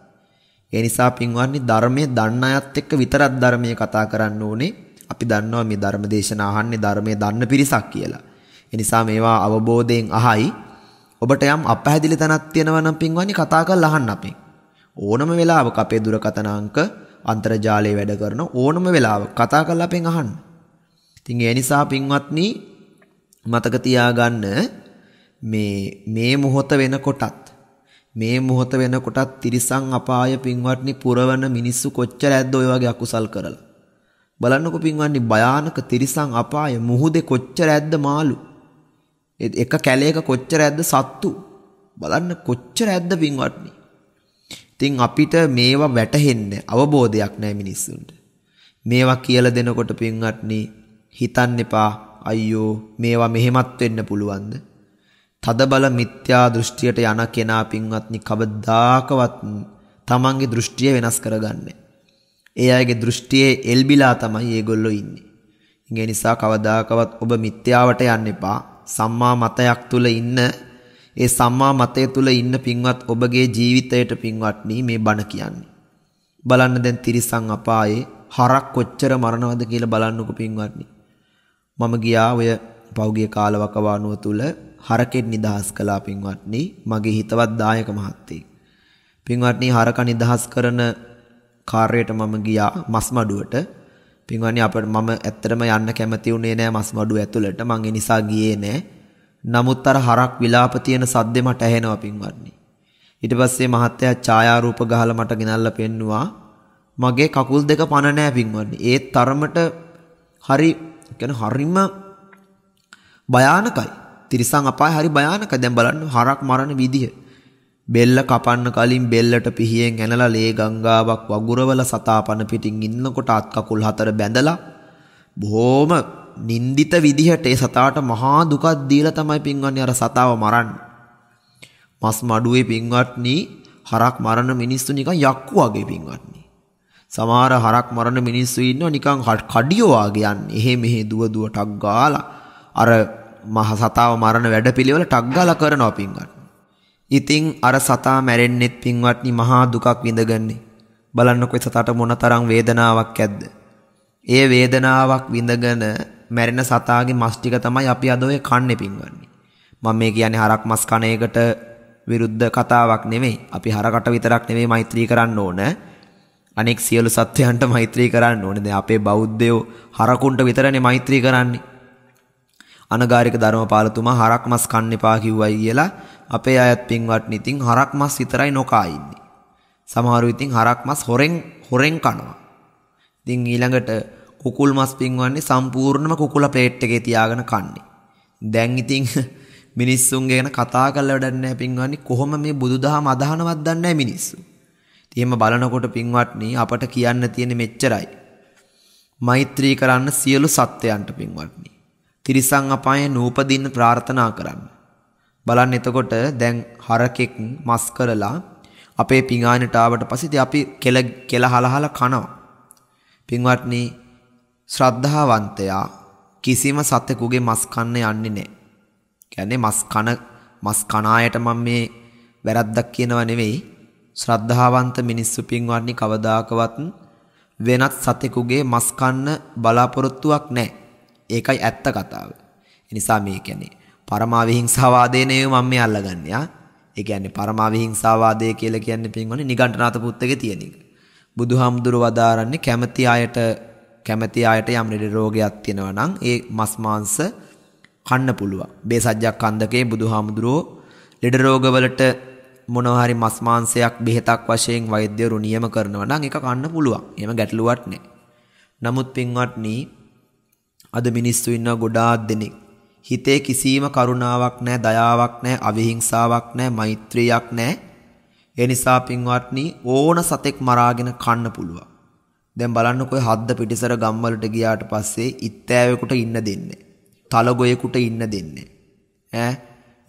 ඒ නිසා පින්වත්නි ධර්මයේ දන්න අයත් එක්ක විතරක් ධර්මයේ කතා කරන්න ඕනේ. අපි දන්නවා මේ ධර්ම දේශනා අහන්නේ ධර්මයේ දන්න පිරිසක් කියලා. ඒ නිසා මේවා අවබෝධයෙන් අහයි ඔබට යම් අපැහැදිලි තැනක් තියෙනවා නම් පින්වත්නි කතා කරලා අහන්න අපෙන්. ඕනම වෙලාවක අපේ දුරකථන අංක 0909 අන්තර්ජාලයේ වැඩ කරන ඕනම වෙලාවක කතා කරලා අපෙන් අහන්න. ඉතින් ඒ නිසා පින්වත්නි මතක තියාගන්න මේ මේ මොහොත වෙනකොටත් මේ මොහොත වෙනකොටත් තිරිසන් අපාය පින්වත්නි පුරවන මිනිස්සු කොච්චර ඇද්ද ඔය වගේ අකුසල් කරලා. බලන්නකො පින්වත්නි භයානක තිරිසන් අපාය මුහුදේ කොච්චර ඇද්ද මාළු. එක කැලයක කොච්චර ඇද්ද සත්තු. බලන්න කොච්චර ඇද්ද පින්වත්නි. ඉතින් අපිට මේවා වැටහෙන්න අවබෝධයක් නැහැ මිනිස්සුන්ට. මේවා කියලා දෙනකොට පින්වත්නි හිතන්න එපා අයියෝ මේවා මෙහෙමත් වෙන්න පුළුවන්ද? තදබල මිත්‍යා දෘෂ්ටියට යන කෙනා පින්වත්නි කවදාකවත් තමන්ගේ දෘෂ්ටිය වෙනස් කරගන්නේ. ඒ අයගේ දෘෂ්ටියේ එල්බිලා තමයි ඒගොල්ලෝ ඉන්නේ. ඒ නිසා කවදාකවත් ඔබ මිත්‍යාවට යන්න එපා. සම්මා මතයක් තුල ඉන්න ඒ සම්මා මතය තුල ඉන්න පින්වත් ඔබගේ ජීවිතයට පින්වත්නි මේ බණ කියන්නේ. බලන්න දැන් තිරිසන් අපායේ හරක් කොච්චර මරණවද කියලා බලන්නකෝ පින්වත්නි. මම ගියා ඔය පෞගිය කාලවකවානුව තුල හරකෙන් නිදහස් කළා පින්වත්නි මගේ හිතවත් දායක මහත්තයෙක්. පින්වත්නි හරක නිදහස් කරන කාර්යයට මම ගියා මස්මඩුවට. පින්වත්නි අපිට මම ඇත්තටම යන්න කැමති වුණේ නෑ මස්මඩුව ඇතුළට. මං ඒ නිසා ගියේ නෑ. නමුත් අර හරක් විලාප තියෙන සද්දෙ මට ඇහෙනවා පින්වත්නි. ඊට පස්සේ මහත්තයා ඡායාරූප ගහලා මට ගෙනල්ලා පෙන්නුවා. මගේ කකුල් දෙක පණ නැහැ පින්වත්නි. ඒ තරමට හරි කියන්නේ හරිම භයානකයි. තිරිසන් අපාය හරි භයානකයි. දැන් බලන්න හරක් මරණ විදිය. බෙල්ල කපන්න කලින් බෙල්ලට පිහියෙන් ඇනලා ලේ ගංගාවක් වගුරවල සතාපන පිටින් ඉන්නකොට අත් කකුල් හතර බැඳලා බොහොම නින්දිත විදිහට ඒ සතාට මහා දුකක් දීලා තමයි පින්වන්නේ අර සතාව මරන්නේ. මස් මඩුවේ පින්වත්නි හරක් මරන මිනිස්සු නිකන් යක්කු වගේ පින්වත්නි. සමහර හරක් මරන මිනිස්සු ඉන්නවා නිකන් කඩියෝ වගේ යන්නේ. එහෙ මෙහෙ දුව දුව ටක් ගාලා අර මහ සතාව මරන වැඩපිළිවෙල ටක් ගාලා කරනවා පින්වත්නි. ඉතින් අර සතා මැරෙන්නෙත් පින්වත්නි මහා දුකක් විඳගන්නේ. බලන්නකො සතාට මොනතරම් වේදනාවක් ඇද්ද? ඒ වේදනාවක් විඳගෙන මැරෙන සතාගේ මස් ටික තමයි අපි අද ඔය කන්නේ පින්වන්නේ. මම මේ කියන්නේ හරක් මස් කන එකට විරුද්ධ කතාවක් නෙමෙයි. අපි හරකට විතරක් නෙමෙයි මෛත්‍රී කරන්න ඕන. අනෙක් සියලු සත්වයන්ට මෛත්‍රී කරන්න ඕනේ. දැන් අපේ බෞද්ධයෝ හරකුන්ට විතරනේ මෛත්‍රී කරන්නේ. අනගාരിക ධර්මපාලතුමා හරක් මස් කන්න එපා කිව්වයි කියලා අපේ අයත් පින්වත්නි ඉතින් හරක් මස් විතරයි නොකා ඉන්නේ. සමහරු ඉතින් හරක් මස් හොරෙන් හොරෙන් කනවා. ඉතින් ඊළඟට කුකුල් මස් පින්වන්නේ සම්පූර්ණම කුකුල ප්ලේට් එකේ තියාගෙන කන්නේ. දැන් ඉතින් මිනිස්සුන්ගේ ගැන කතා කරලා වැඩක් නැහැ පින්වන්නේ කොහොම මේ බුදුදහම අදහනවත් දන්නේ නැහැ මිනිස්සු. ඉතින් බලනකොට පින්වත්නි අපට කියන්න තියෙන්නේ මෙච්චරයි. මෛත්‍රී කරන්න සියලු සත්වයන්ට පින්වත්නි. තිරිසං අපායේ නූපදින්න ප්‍රාර්ථනා කරන්න. බලන්න එතකොට දැන් හරකෙක් මස් කරලා අපේ පිඟානට ආවට පස්සේ ඉතින් අපි කෙල කෙල හලහල කනවා. පින්වත්නි ශ්‍රද්ධාවන්තයා කිසිම සතෙකුගේ මස් කන්න යන්නේ නැහැ. කියන්නේ මස් කන මස් කනායට මම මේ වැරද්දක් කියනව නෙවෙයි. ශ්‍රද්ධාවන්ත මිනිස්සු පින්වත්නි කවදාකවත් වෙනත් සතෙකුගේ මස් කන්න බලාපොරොත්තුවක් නැහැ. ඒකයි ඇත්ත කතාව. ඒ නිසා මේ කියන්නේ පරමාවිහිංසාවාදේ නේ මම මේ අල්ලගන්නේ ආ. ඒ කියන්නේ පරමාවිහිංසාවාදය කියලා කියන්නේ පින්වත්නි නිගණ්ඨනාත පුත්තකේ තියෙන එක. බුදුහාමුදුරුවෝ වදාරන්නේ කැමැති අයට කැමැති අයට යම් ලෙඩ රෝගයක් තියෙනවා නම් ඒ මස් මාංශ කන්න පුළුවන්. බේසජ්ජක් කන්දකේ බුදුහාමුදුරෝ ලෙඩ රෝගවලට මොනවා හරි මස් මාංශයක් බෙහෙතක් වශයෙන් වෛද්‍යවරු නියම කරනවා නම් ඒක කන්න පුළුවන්. එහෙම ගැටලුවක් නැහැ. නමුත් පින්වත්නි අද මිනිස්සු ඉන්න ගොඩාක් දෙනෙක් හිතේ කිසිම කරුණාවක් නැහැ, දයාවක් නැහැ, අවිහිංසාවක් නැහැ, මෛත්‍රියක් නැහැ. ඒ නිසා පින්වත්නි ඕන සතෙක් මරාගෙන කන්න පුළුවන්. දැන් බලන්නකෝ හද්ද පිටිසර ගම්වලට ගියාට පස්සේ ඉත්තෑවෙකුට ඉන්න දෙන්නේ. තලගොයෙකුට ඉන්න දෙන්නේ. ඈ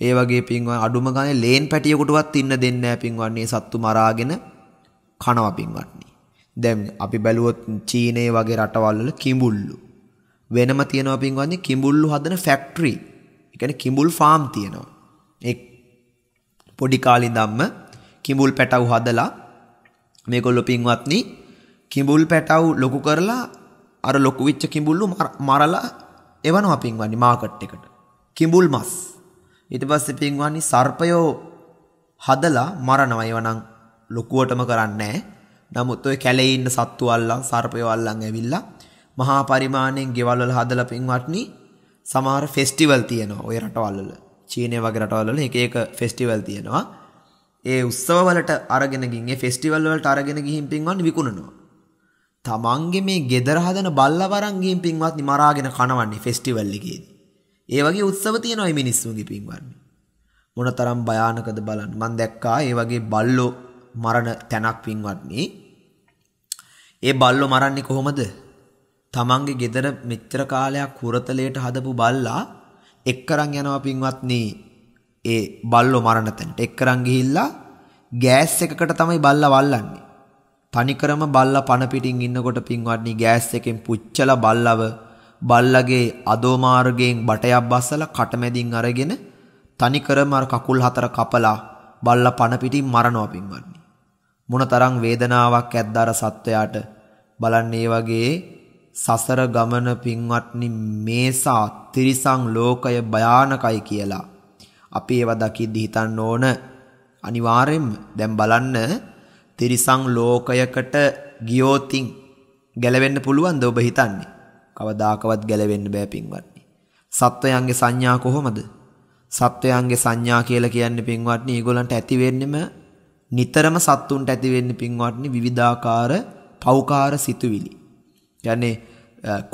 ඒ වගේ පින්වන් අඩුම ගානේ ලේන් පැටියෙකුටවත් ඉන්න දෙන්නේ නැහැ පින්වන්නේ සත්තු මරාගෙන කනවා පින්වත්නි. දැන් අපි බැලුවොත් චීනයේ වගේ රටවල් වල කිඹුල්ලු වෙනම තියෙනවා පින්වත්නි කිඹුල්ලු හදන ෆැක්ටරි. ඒ කියන්නේ කිඹුල් ෆාම් තියෙනවා. ඒ පොඩි කාලේ ඉඳන්ම කිඹුල් පැටව් හදලා මේගොල්ලෝ පින්වත්නි කිඹුල් පැටව් ලොකු කරලා අර ලොකු විච්ච කිඹුල්ලු මරලා එවනවා පින්වන්නේ මාකට් එකට. කිඹුල් මස්. ඊට පස්සේ පින්වන්නේ සර්පයෝ හදලා මරනවා ඒවනම් ලොකුවටම කරන්නේ නමුත් ওই කැලේ ඉන්න සත්තු අල්ලන් සර්පයෝ අල්ලන් ඇවිල්ලා මහා පරිමාණයෙන් ගෙවල් වල හදලා පින්වත්නි සමහර ෆෙස්ටිවල් තියෙනවා ওই රටවල් වල. චීනය වගේ රටවල් වල එක එක ෆෙස්ටිවල් තියෙනවා. ඒ උත්සව වලට අරගෙන ගින් ඒ ෆෙස්ටිවල් වලට අරගෙන ගිහින් පින්වන්නේ විකුණනවා. තමන්ගේ මේ ගෙදර හදන බල්ලවරන් ගින් පින්වත්නි මරාගෙන කනවන්නේ ෆෙස්ටිවල් එකේදී. ඒ වගේ උත්සව තියෙනවා මේ මිනිස්සුන්ගේ පින්වත්නි. මොනතරම් භයානකද බලන්න. මම දැක්කා ඒ වගේ බල්ලෝ මරණ තැනක් පින්වත්නි. ඒ බල්ලෝ මරන්නේ කොහොමද? තමන්ගේ ගෙදර මෙච්චර කාලයක් කුරතලයට හදපු බල්ලා එක්කරන් යනවා පින්වත්නි ඒ බල්ලෝ මරණ තැනට එක්කරන් ගිහිල්ලා ගෑස් එකකට තමයි බල්ලා වල්ලන්නේ තනිකරම බල්ලා පණ පිටින් ඉන්නකොට පින්වත්නි ගෑස් එකෙන් පුච්චලා බල්ලව බල්ලගේ අදෝ මාර්ගයෙන් බටයක් බස්සලා කටමැදින් අරගෙන තනිකරම අර කකුල් හතර කපලා බල්ලා පණ පිටින් මරනවා පින්වත්නි. මොනතරම් වේදනාවක් ඇද්ද අර සත්වයාට බලන්න ඒ වගේ සසර ගමන පින්වත්නි මේසා තිරිසං ලෝකය භයානකයි කියලා අපි ඒව දකිද්දි හිතන්න ඕන අනිවාර්යෙන්ම දැන් බලන්න තිරිසං ලෝකයකට ගියෝතින් ගැලවෙන්න පුළුවන්ද ඔබ හිතන්නේ? කවදාකවත් ගැලවෙන්න බෑ පින්වත්නි. සත්වයන්ගේ සංඥා කොහොමද? සත්වයන්ගේ සංඥා කියලා කියන්නේ පින්වත්නි, ඒගොල්ලන්ට ඇති වෙන්නෙම නිතරම සත්තුන්ට ඇති වෙන්නේ පින්වත්නි විවිධාකාර පෞකාර සිතුවිලි. يعني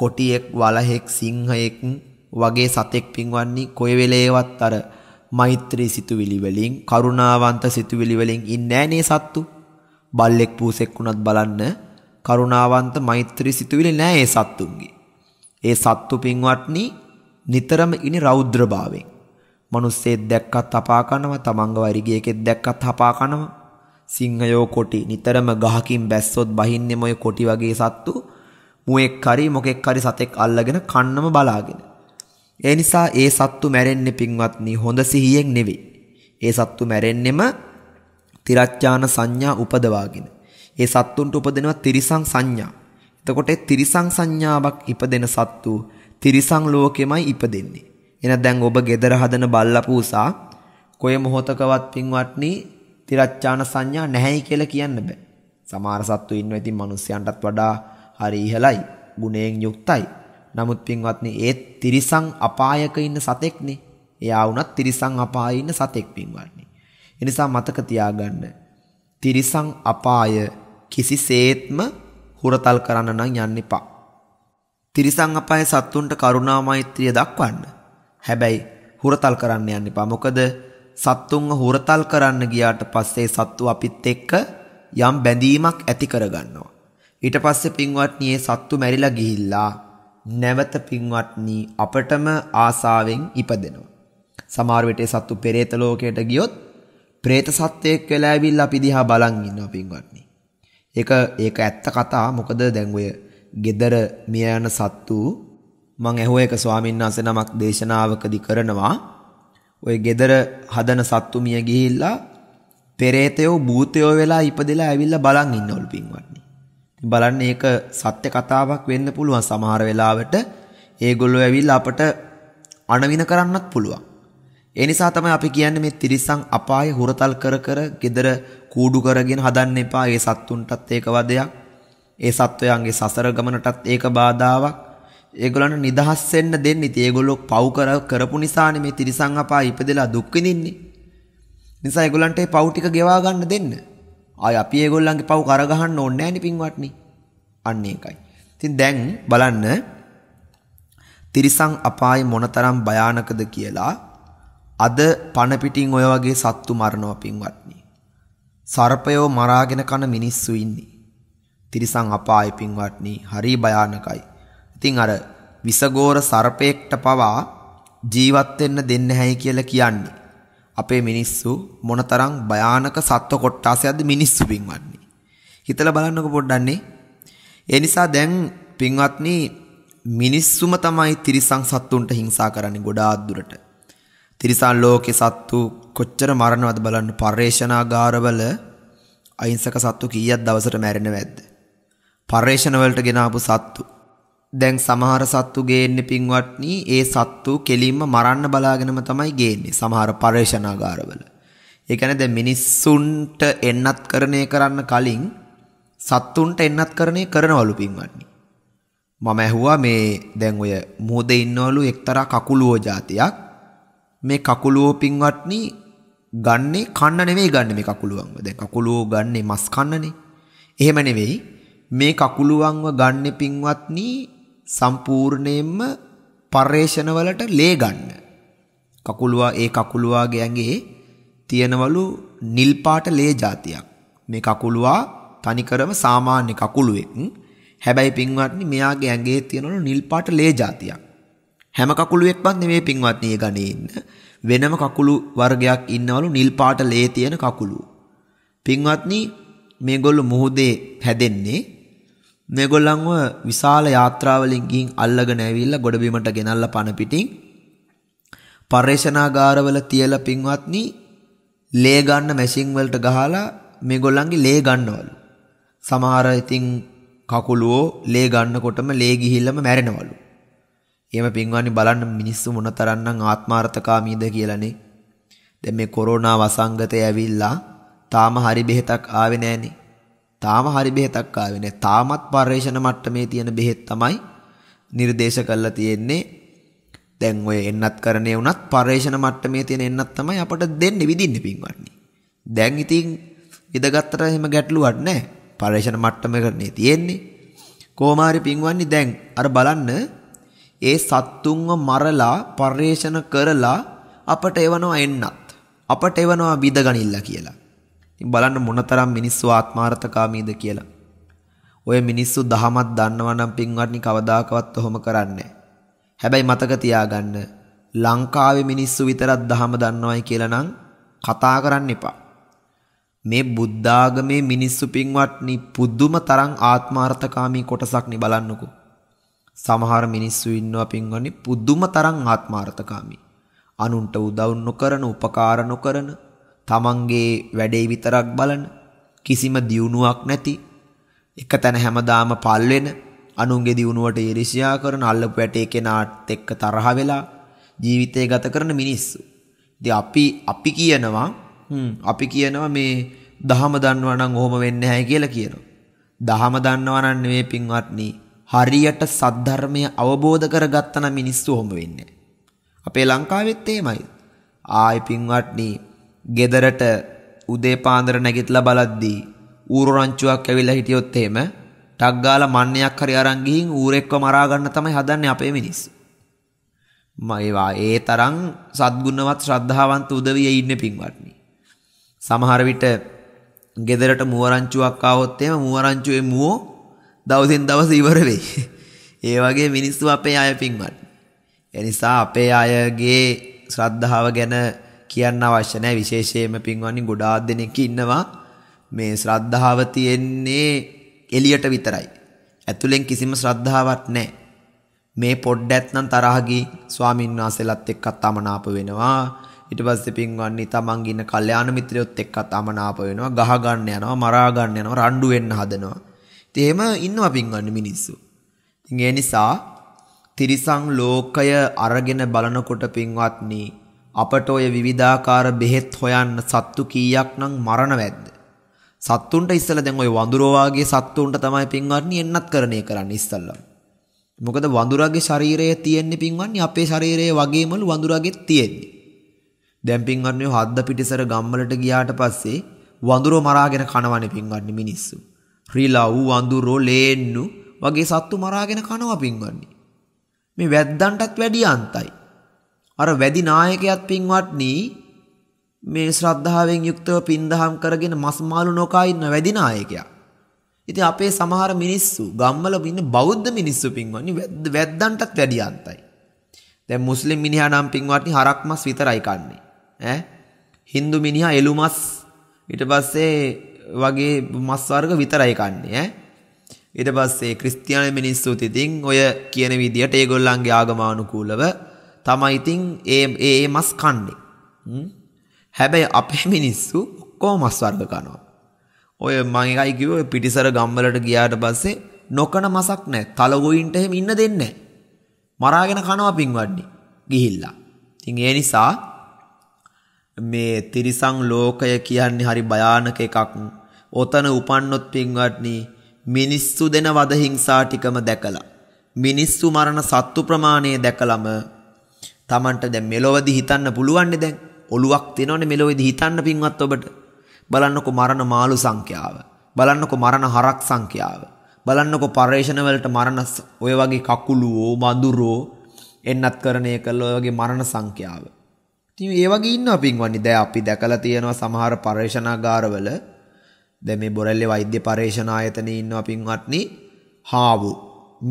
කොටියෙක්, වලහෙක්, සිංහයෙක් වගේ සතෙක් පින්වත්නි කොයි වෙලේවත් අර මෛත්‍රී සිතුවිලි වලින්, කරුණාවන්ත සිතුවිලි වලින් ඉන්නේ නැනේ සත්තු. බල්ලෙක් පූසෙක් වුණත් බලන්න කරුණාවන්ත මෛත්‍රී සිතුවිලි නෑ ඒ සත්තුන්ගේ. ඒ සත්තු පින්වත්නි නිතරම ඉනි රෞද්‍රභාවයෙන්. මනුස්සෙක් දැක්කත් හපා කනවා, තමන්ග වරිගියකෙක් දැක්කත් හපා කනවා. සිංහයෝ කොටි නිතරම ගහකින් බැස්සොත් බහින්නේ මොය කොටි වගේ සත්තු මුවෙක් කරි මොකෙක් කරි සතෙක් අල්ලගෙන කන්නම බලාගෙන. ඒ නිසා ඒ සත්තු මැරෙන්නේ පින්වත්නි හොඳ සිහියෙන් නෙවෙයි. ඒ සත්තු මැරෙන්නෙම තිරච්ඡාන සංඥා උපදවාගෙන. ඒ සත්තුන්ට උපදිනවා තිරිසං සංඥා. එතකොට තිරිසං සංඥාවක් ඉපදෙන සත්තු තිරිසං ලෝකෙමයි ඉපදෙන්නේ. එහෙනම් දැන් ඔබ gedara හදන බල්ලපූසා කොයි මොහොතකවත් පින්වත්නි තිරච්ඡාන සංඥා නැහැයි කියලා කියන්න බෑ. සමහර සත්තු ඉන්නවා ඉතින් මිනිස්යන්ටත් වඩා හරි ඉහළයි, ගුණයෙන් යුක්තයි. නමුත් පින්වත්නි ඒ තිරිසං අපායක ඉන්න සතෙක්නේ. එයා වුණත් තිරිසං අපායේ ඉන්න සතෙක් පින්වත්. එනිසා මතක තියාගන්න. තිරිසං අපාය කිසිසේත්ම හුරතල් කරන්න නම් යන්න එපා. තිරිසං අපාය සත්තුන්ට කරුණා මෛත්‍රිය දක්වන්න. හැබැයි හුරතල් කරන්න යන්න එපා. මොකද සත්තුන්ව හුරතල් කරන්න ගියාට පස්සේ සත්තු අපිත් එක්ක යම් බැඳීමක් ඇති කරගන්නවා. ඊට පස්සේ පින්වත්නියේ සත්තු මැරිලා ගිහිල්ලා නැවත පින්වත්නි අපටම ආසාවෙන් ඉපදෙනවා. සමහර විට සත්තු පෙරේත ලෝකයට ගියොත් പ്രേත සත්වයෙක් වෙලා ඇවිල්ලා අපි දිහා බලන් ඉන්නවා පින්වත්නි. ඒක ඒක ඇත්ත කතා. මොකද දැන් ඔය gedara මිය යන සත්තු මං ඇහුව එක ස්වාමීන් වහන්සේ නමක් දේශනාවකදී කරනවා. ඔය gedara හදන සත්තු මිය ගිහිල්ලා පෙරේතයෝ භූතයෝ වෙලා ඉපදෙලා ඇවිල්ලා බලන් ඉන්නවලු පින්වත්නි. බලන්න ඒක සත්‍ය කතාවක් වෙන්න පුළුවන් සමහර වෙලාවට ඒගොල්ලෝ ඇවිල්ලා අපට අණවින කරන්නත් පුළුවන්. ඒ නිසා තමයි අපි කියන්නේ මේ තිරිසන් අපාය හොරතල් කර කර gedara කූඩු කරගෙන හදන්න එපා. ඒ සත්තුන්ටත් ඒක වදයක්. ඒ සත්වයන්ගේ සසර ගමනටත් ඒක බාධාවක්. ඒගොල්ලන්ට නිදහස් වෙන්න දෙන්න ඉතින් ඒගොල්ලෝ පව් කර කරපු නිසානේ මේ තිරිසන් අපාය ඉපදෙලා දුක් විඳින්නේ. නිසා ඒගොල්ලන්ට ඒ පව් ටික ගෙවා ගන්න දෙන්න. ආයි අපි ඒගොල්ලන්ගේ පව් කර ගහන්න ඕනේ නැණි පින්වත්නි. අන්න ඒකයි. ඉතින් දැන් බලන්න තිරිසන් අපාය මොනතරම් භයානකද කියලා අද පණ පිටින් ඔය වගේ සත්තු මරනවා පින්වත්නි. සර්පයෝ මරාගෙන කන මිනිස්සු ඉන්නේ. තිරිසන් අපාය පින්වත්නි හරි භයානකයි. ඉතින් අර විසගෝර සර්පයෙක්ට පවා ජීවත් වෙන්න දෙන්න හැයි කියලා කියන්නේ. අපේ මිනිස්සු මොනතරම් භයානක සත්ව කොට්ටාසයක්ද මිනිස්සු පින්වත්නි. හිතලා බලන්නකො පොඩ්ඩන්නේ. ඒ නිසා දැන් පින්වත්නි මිනිස්සුම තමයි තිරිසන් සත්තුන්ට හිංසා කරන්නේ ගොඩාක් දුරට. තිරිසන් ලෝකෙ සත්තු කොච්චර මරණවද බලන්න පර්යේෂණාගාරවල අහිංසක සත්තු කීයක් දවසට මැරෙනවද? පර්යේෂණ වලට ගෙනාපු සත්තු. දැන් සමහර සත්තු ගේන්නේ පින්වත්නි ඒ සත්තු කෙලින්ම මරන්න බලාගෙනම තමයි ගේන්නේ සමහර පර්යේෂණාගාරවල. ඒ කියන්නේ දැන් මිනිස්සුන්ට එන්නත් කරණය කරන්න කලින් සත්තුන්ට එන්නත් කරණය කරනවලු පින්වත්නි. මම ඇහුවා මේ දැන් ඔය මුහුදේ ඉන්නවලු එක්තරා කකුලුවෝ జాතියක් මේ කකුලුව පින්වත්නි ගන්නේ කන්න නෙවෙයි ගන්න මේ කකුලුවන්ව. දැන් කකුලුව ගන්නේ මස් කන්නනේ. එහෙම නෙවෙයි මේ කකුලුවන්ව ගන්නේ පින්වත්නි සම්පූර්ණයෙන්ම පර්යේෂණවලට ලේ ගන්න. කකුලුවා ඒ කකුලුවාගේ ඇඟේ තියෙනවලු නිල් පාට ලේ జాතියක්. මේ කකුලුවා තනිකරම සාමාන්‍ය කකුලුවෙක්. හැබැයි පින්වත්නි මෙයාගේ ඇඟේ තියෙනවලු නිල් පාට ලේ జాතියක්. හැම කකුළුවෙක්වත් නෙමේ පින්වත්නි ඒ ගණේ ඉන්න වෙනම කකුළු වර්ගයක් ඉන්නවලු නිල් පාට ලේ තියෙන කකුළු. පින්වත්නි මේගොල්ලෝ මුහුදේ හැදෙන්නේ මේගොල්ලන්ව විශාල යාත්‍රාවලින් ගින් අල්ලගෙන ඇවිල්ලා ගොඩබිමට ගෙනල්ලා පන පිටින් පර්යේෂණාගාරවල තියලා පින්වත්නි ලේ ගන්න මැෂින් වලට ගහලා මේගොල්ලන්ගේ ලේ ගන්නවලු. සමහර ඉතින් කකුලුවෝ ලේ ගන්නකොටම ලේ ගිහිල්ලම මැරෙනවලු. එහෙම පින්වන්නි බලන්න මිනිස්සු මොනතරම්නම් ආත්මාර්ථකාමීද කියලානේ. දැන් මේ කොරෝනා වසංගතය ඇවිල්ලා තාම හරි බෙහෙතක් ආවේ නැහනේ. තාම හරි බෙහෙතක් ආවේ නැහැ. තාමත් පරිශන මට්ටමේ තියෙන බෙහෙත් තමයි නිර්දේශ කරලා තියෙන්නේ. දැන් ඔය එන්නත් කරණේ වුණත් පරිශන මට්ටමේ තියෙන එන්නත් තමයි අපට දෙන්නේ විදින්නේ පින්වන්නි. දැන් ඉතින් ඉඳගත්තර එහෙම ගැටලුවක් නැහැ. පරිශන මට්ටමේ කරණේ තියෙන්නේ. කොහොම හරි පින්වන්නි දැන් අර බලන්න ඒ සත්තුන්ව මරලා පර්යේෂණ කරලා අපට එවනවා එන්නත් අපට එවනවා බිඳගනින්න කියලා. ඉතින් බලන්න මොනතරම් මිනිස්සු ආත්මාර්ථකාමීද කියලා. ඔය මිනිස්සු දහමත් දන්නවා නම් පින්වත්නි කවදාකවත් ඔහොම කරන්නේ හැබැයි මතක තියාගන්න ලංකාවේ මිනිස්සු විතරක් දහම දන්නවයි කියලා නම් කතා කරන්න එපා. මේ බුද්ධාගමේ මිනිස්සු පින්වත්නි පුදුම තරම් ආත්මාර්ථකාමී කොටසක් නේ බලන්නකෝ. සමහර මිනිස්සු ඉන්නවා පින්වනි පුදුම තරම් ආත්මార్థකාමී. අනුන්ට උදව් නොකරන, උපකාර නොකරන, තමන්ගේ වැඩේ විතරක් බලන, කිසිම දියුණුවක් නැති, එක තැන හැමදාම පල් වෙන, අනුන්ගේ දියුණුවට ඊර්ෂ්‍යා කරන අල්ලපු වැටේ කෙනාට එක්ක තරහ වෙලා ජීවිතය ගත කරන මිනිස්සු. ඉතින් අපි අපි කියනවා අපි කියනවා මේ දහම දන්නවා නම් ඔහොම වෙන්නේ නැහැ කියලා කියනවා. දහම දන්නවා නම් නෙමෙයි පින්වත්නි හරියට සද්ධර්මය අවබෝධ කරගත්තන මිනිස්සු හොම වෙන්නේ. අපේ ලංකාවෙත් ඒමයි. ආයි පින්වට්නි ගෙදරට උදේ පාන්දර නැගිටලා බලද්දී ඌරු රංචුවක් ඇවිල්ලා හිටියොත් එහෙම ටක් ගාලා මන්නයක් හරි අරන් ගිහින් ඌරෙක්ව මරා ගන්න තමයි හදන්නේ අපේ මිනිස්සු. මේවා ඒ තරම් සද්ගුණවත් ශ්‍රද්ධාවන්ත උදවිය ඉන්නේ පින්වත්නි. සමහර විට ගෙදරට මුවරංචුවක් ආවොත් එහෙම මුවරංචුවේ මුවෝ දවසින් දවස ඉවර වෙයි. ඒ වගේ මිනිස්සු අපේ අය පින්වත්. එනිසා අපේ අයගේ ශ්‍රද්ධාව ගැන කියන්න අවශ්‍ය නැහැ විශේෂයෙන්ම පින්වන්නි ගොඩාක් දෙනෙක් ඉන්නවා මේ ශ්‍රද්ධාව තියෙන්නේ එළියට විතරයි. ඇතුලෙන් කිසිම ශ්‍රද්ධාවක් නැහැ. මේ පොඩ්ඩැත් නම් තරහගී ස්වාමීන් වහන්සේලත් එක්කත් අමනාප වෙනවා. ඊට පස්සේ පින්වන්නේ තමන් ඉන්න කල්යාණ මිත්‍රයොත් එක්කත් අමනාප වෙනවා. ගහ ගන්න යනවා, මරා ගන්න යනවා, රණ්ඩු වෙන්න හදනවා. එහෙම ඉන්නවා පින්වන්න මිනිස්සු. ඉතින් ඒ නිසා තිරිසන් ලෝකය අරගෙන බලනකොට පින්වත්නි අපට ඔය විවිධාකාර බෙහෙත් හොයන්න සත්තු කීයක් නම් මරණ වැද්ද. සත්තුන්ට ඉස්සලා දැන් ওই වඳුරෝවාගේ සත්තුන්ට තමයි පින්වත්නි එන්නත් කරණේ කරන්න ඉස්සල්ලා. මොකද වඳුරාගේ ශරීරයේ තියෙන්නේ පින්වත්නි අපේ ශරීරයේ වගේමලු වඳුරාගේ තියෙන්නේ. දැන් පින්වත්නි හද්ද පිටිසර ගම්වලට ගියාට පස්සේ වඳුරෝ මරාගෙන කනවනේ පින්වත්නි මිනිස්සු. රිලව් වඳුරෝ ලේන්නු වගේ සත්තු මරාගෙන කනවා පින්වත්නි. මේ වැද්දන්ටත් වැඩි අන්තයි. අර වැඩි නායකයාත් පින්වත්නි මේ ශ්‍රද්ධාවෙන් යුක්තව පින්දහම් කරගෙන මස් මාළු නොකා ඉන්න වැඩි නායකයා. ඉතින් අපේ සමහර මිනිස්සු ගම්වල ඉන්න බෞද්ධ මිනිස්සු පින්වත්නි වැද්දන්ටත් වැඩි අන්තයි. දැන් මුස්ලිම් මිනිහා නම් පින්වත්නි හරක් මස් විතරයි කන්නේ. ඈ Hindu මිනිහා එළු මස් ඊට පස්සේ වගේ මස් වර්ග විතරයි කන්නේ ඈ. ඊට පස්සේ ක්‍රිස්තියානි මිනිස්සුත් ඉතින් ඔය කියන විදියට ඒගොල්ලන්ගේ ආගමානුකූලව තමයි ඉතින් ඒ ඒ මස් කන්නේ. හැබැයි අපේ මිනිස්සු ඔක්කොම මස් වර්ග කනවා. ඔය මම එකයි කිව්වේ පිටිසර ගම්වලට ගියාට පස්සේ නොකන මසක් නැහැ. තලගොයින්ට එහෙම ඉන්න දෙන්නේ නැහැ. මරාගෙන කනවා පින්වඩ්ඩි. ගිහිල්ලා. ඉතින් ඒ නිසා මේ තිරිසං ලෝකය කියන්නේ හරි භයානක එකක්. ඔතන උපන්නොත් පින්වත්නි මිනිස්සු දෙන වද හිංසා ටිකම දැකලා මිනිස්සු මරණ සත්තු ප්‍රමාණය දැකලම Tamanට දැන් මෙලොවදි හිතන්න පුළුවන්නේ දැන් ඔලුවක් තියෙනවනේ මෙලොවේදී හිතන්න පින්වත් ඔබට බලන්නකෝ මරණ මාළු සංඛ්‍යාව බලන්නකෝ මරණ හරක් සංඛ්‍යාව බලන්නකෝ පරේෂණ වලට මරණ ඔය වගේ කකුලුවෝ මඳුරෝ එන්නත් කරණය කළ ඔය වගේ මරණ සංඛ්‍යාව ඉතින් ඒ වගේ ඉන්නවා පින්වන්නේ. දැන් අපි දැකලා තියෙනවා සමහර පරේෂණාගාරවල දැන් මේ බොරැල්ලේ වෛද්‍ය පරේෂණ ආයතනයේ ඉන්නවා පින්වත්නි හාවු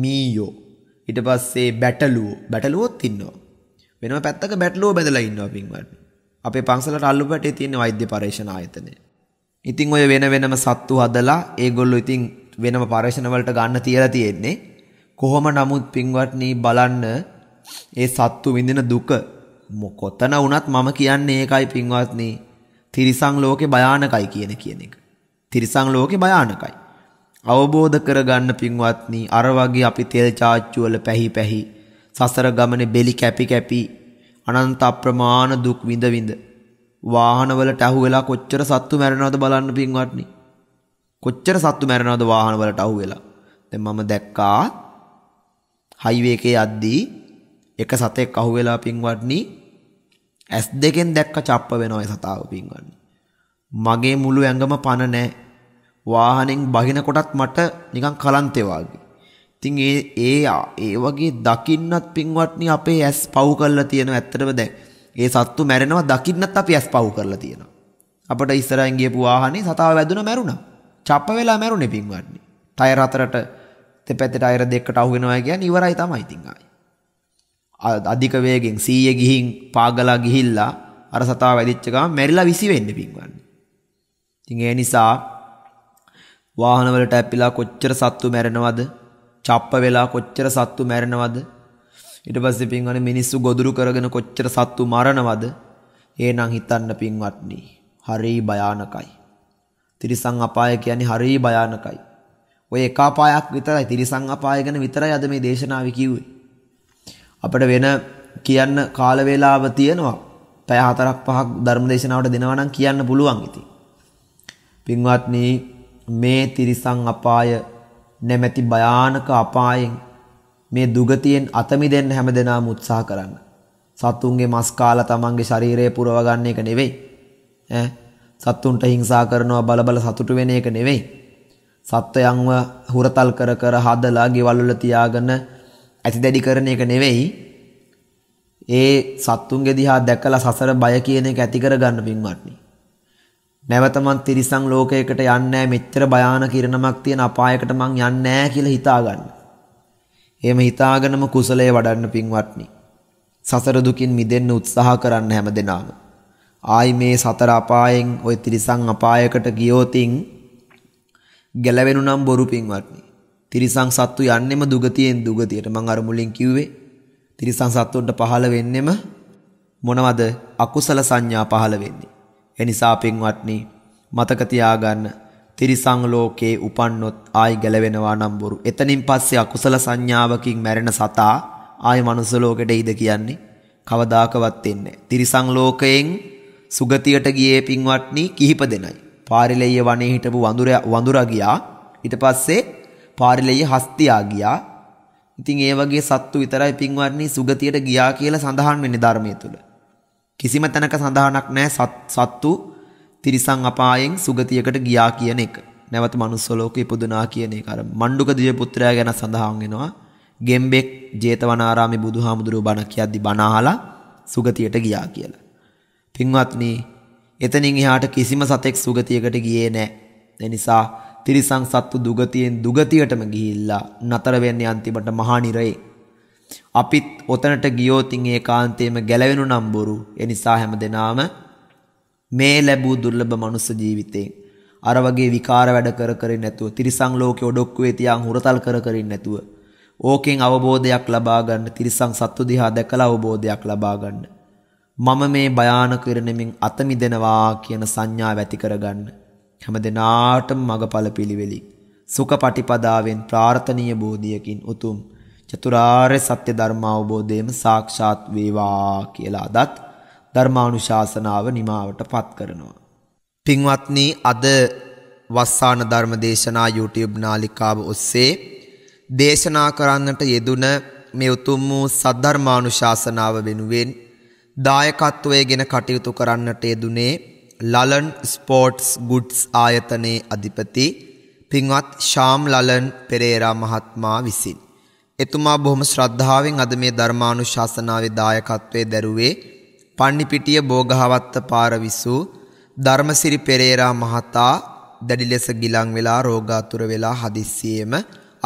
මීයෝ ඊට පස්සේ බැටළුවෝ බැටළුවොත් ඉන්නවා. වෙනම පැත්තක බැටළුවෝ බඳලා ඉන්නවා පින්වත්නි. අපේ පන්සලට අල්ලු පැත්තේ තියෙන වෛද්‍ය පරේෂණ ආයතනය. ඉතින් ඔය වෙන වෙනම සත්තු හදලා ඒගොල්ලෝ ඉතින් වෙනම පරේෂණ වලට ගන්න තියලා තියෙන්නේ. කොහොම නමුත් පින්වත්නි බලන්න ඒ සත්තු විඳින දුක මොකොතන වුණත් මම කියන්නේ ඒකයි පින්වත්නි තිරිසන් ලෝකේ භයානකයි කියන කියන එක. තිරිසන් ලෝකේ භයානකයි. අවබෝධ කරගන්න පින්වත්නි අර වගේ අපි තෙල් චාච්චු වල පැහි පැහි සසර ගමනේ බෙලි කැපි කැපි අනන්ත අප්‍රමාණ දුක් විඳ විඳ වාහන වලට අහු වෙලා කොච්චර සත්තු මැරෙනවද බලන්න පින්වත්නි. කොච්චර සත්තු මැරෙනවද වාහන වලට අහු වෙලා. දැන් මම දැක්කා හයිවේ එකේ යද්දී එක සතෙක් අහුවෙලා පින්වත්නි ඇස් දෙකෙන් දැක්ක චප්ප වෙනවා ඒ සතාව පින්වත්නි. මගේ මුළු ඇඟම පණ නැහැ. වාහනෙන් බහින කොටත් මට නිකන් කලන්තේ වගේ. ඉතින් ඒ ඒ ඒ වගේ දකින්නත් පින්වත්නි අපේ ඇස් පව් කරලා තියෙනවා ඇත්තටම දැන්. ඒ සත්තු මැරෙනවා දකින්නත් අපි ඇස් පව් කරලා තියෙනවා. අපිට ඉස්සරහින් ගියපු වාහනේ සතාව වැදුන මැරුණා. චප්ප වෙලා මැරුණේ පින්වත්නි. ටයර් හතරට තෙපැත්තේ ටයර් දෙකකට අහු වෙනවා කියන්නේ ඉවරයි තමයි ඉතින් ආයි. අධික වේගෙන් 100 ගිහින් පාගලා ගිහිල්ලා අර සතා වැදිච්ච ගමන් මැරිලා 20 වෙන්න පින්වන්නේ. ඉතින් ඒ නිසා වාහනවලට ඇපිලා කොච්චර සත්තු මැරෙනවද? චප්ප වෙලා කොච්චර සත්තු මැරෙනවද? ඊට පස්සේ පින්වන්නේ මිනිස්සු ගොදුරු කරගෙන කොච්චර සත්තු මරනවද? එහෙනම් හිතන්න පින්වත්නි. හරි භයානකයි. තිරිසං අපාය කියන්නේ හරි භයානකයි. ඔය එක අපායක් විතරයි තිරිසං අපාය ගැන විතරයි අද මේ දේශනාවේ කිව්වේ. අපට වෙන කියන්න කාලවේලාව තියෙනවා පැය හතරක් පහක් ධර්ම දේශනාවට දෙනවා නම් කියන්න පුළුවන් ඉතින්. පින්වත්නි මේ තිරිසං අපාය නැමැති භයානක අපායෙන් මේ දුගතියෙන් අත මිදෙන්න හැමදෙනාම උත්සාහ කරන්න. සතුන්ගේ මස් කාලා තමන්ගේ ශරීරය පුරව ගන්න එක නෙවෙයි. ඈ සත්තුන්ට හිංසා කරනවා බලබල සතුටු වෙන එක නෙවෙයි. සත්වයන්ව හුරතල් කර කර හදලා ගෙවල් වල තියාගෙන ඇති දැඩි කරන එක නෙවෙයි ඒ සත්තුන්ගේ දිහා දැකලා සසර බය කියන එක ඇති කරගන්න පින්වත්නි. නැවත මං තිරිසන් ලෝකයකට යන්නේ නැහැ මෙච්චර භයානක ඉරණමක් තියෙන අපායකට මං යන්නේ නැහැ කියලා හිතාගන්න. එහෙම හිතාගෙනම කුසලයේ වඩන්න පින්වත්නි. සසර දුකින් මිදෙන්න උත්සාහ කරන්න හැමදෙනාම. ආයි මේ සතර අපායෙන් ওই තිරිසන් අපායකට ගියෝතින් ගැලවෙනු නම් බොරු පින්වත්නි. තිරිසං සත්තු යන්නෙම දුගතියෙන් දුගතියට මං අර මුලින් කිව්වේ තිරිසං සත්තුන්ට පහළ වෙන්නෙම මොනවද අකුසල සංඥා පහළ වෙන්නේ ඒ නිසා පින්වත්නි මතක තියාගන්න තිරිසං ලෝකේ උපන්නොත් ආයි ගැලවෙනවා නම් බොරු එතනින් පස්සේ අකුසල සංඥාවකින් මැරෙන සතා ආයි මනුස්ස ලෝකෙට ඉද කියන්නේ කවදාකවත් එන්නේ තිරිසං ලෝකයෙන් සුගතියට ගියේ පින්වත්නි කිහිප දෙනයි පාරිලෙය වනේ හිටපු වඳුරා වඳුරා ගියා ඊට පස්සේ පාරිලයේ හස්තියා ගියා. ඉතින් ඒ වගේ සත්තු විතරයි පින්වත්නි සුගතියට ගියා කියලා සඳහන් වෙන්නේ ධර්මයේ තුල. කිසිම තැනක සඳහනක් නැහැ සත්තු තිරිසන් අපායෙන් සුගතියකට ගියා කියන එක. නැවත manuss ලෝකෙ ඉපදුනා කියන එක. අර මණ්ඩුක දිව පුත්‍රයා ගැන සඳහන් වෙනවා. ගෙම්බෙක් ජේතවනාරාමේ බුදුහාමුදුරුව බණ කියද්දි බණ අහලා සුගතියට ගියා කියලා. පින්වත්නි එතනින් එහාට කිසිම සතෙක් සුගතියකට ගියේ නැහැ. ඒ නිසා තිරිසං සත්තු දුගතියෙන් දුගතියටම ගිහිල්ලා නතර වෙන්නේ අන්තිමට මහා නිරයේ. අපිත් ඔතනට ගියෝතින් ඒකාන්තයෙන්ම ගැලවෙනු නම් බොරු. ඒ නිසා හැමදෙනාම මේ ලැබූ දුර්ලභ මනුස්ස ජීවිතේ අර වගේ විකාර වැඩ කර කරින් නැතුව තිරිසං ලෝකේ ඔඩොක්කුවේ තියන් හුරතල් කර කරින් නැතුව ඕකෙන් අවබෝධයක් ලබා ගන්න තිරිසං සත්තු දිහා දැකලා අවබෝධයක් ලබා ගන්න. මම මේ භයානක ඉරණමින් අත මිදෙනවා කියන සංඥාව ඇති කරගන්න. හැම දෙනාටම මගඵල පිළිවෙලින් සුඛ පටිපදාවෙන් ප්‍රාර්ථනීය බෝධියකින් උතුම් චතුරාර්ය සත්‍ය ධර්ම අවබෝධයෙන් සාක්ෂාත් වේවා කියලා අදත් ධර්මානුශාසනාව නිමාවටපත් කරනවා. පින්වත්නි අද වස්සාන ධර්ම දේශනා YouTube නාලිකාව ඔස්සේ දේශනා කරන්නට යෙදුන මේ උතුම් වූ සද්ධර්මානුශාසනාව වෙනුවෙන් දායකත්වයේගෙන කටයුතු කරන්නට යෙදුනේ ලලන් ස්පෝට්ස් ගුඩ්ස් ආයතනයේ අධිපති පින්වත් ශාම් ලලන් පෙරේරා මහත්මයා විසින්. එතුමා බොහොම ශ්‍රද්ධාවෙන් අද මේ ධර්මානුශාසනාවේ දායකත්වයේ දැරුවේ පන්නිපිටිය බෝගහවත්ත පාර විසූ ධර්මසිරි පෙරේරා මහතා දැඩි ලෙස ගිලන් වෙලා රෝගාතුර වෙලා හදිස්සියෙම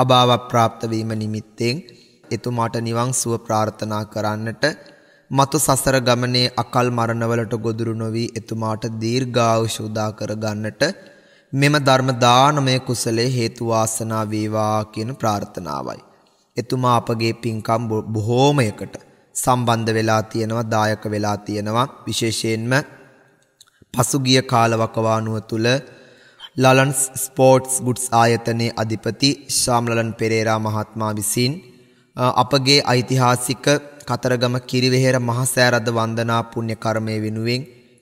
අභාව ප්‍රාප්ත වීම නිමිත්තෙන් එතුමාට නිවන් සුව ප්‍රාර්ථනා කරන්නට මතු සසර ගමනේ අකල් මරණවලට ගොදුරු නොවි එතුමාට දීර්ඝායුෂ උදා කර ගන්නට මෙම ධර්ම දානමය කුසලයේ හේතු වාසනා වේවා කියන ප්‍රාර්ථනාවයි. එතුමා අපගේ පින්කම් බොහෝමයකට සම්බන්ධ වෙලා තියෙනවා දායක වෙලා තියෙනවා විශේෂයෙන්ම පසුගිය කාලවකවානුව තුල ලලන් ස්පෝර්ට්ස් ගුඩ්ස් ආයතනයේ අධිපති ශාම්ලලන් පෙරේරා මහත්මයා විසින් අපගේ ඓතිහාසික කතරගම කිරිවෙහෙර මහසෑරද වන්දනා පුණ්‍ය කර්මය වෙනුවෙන්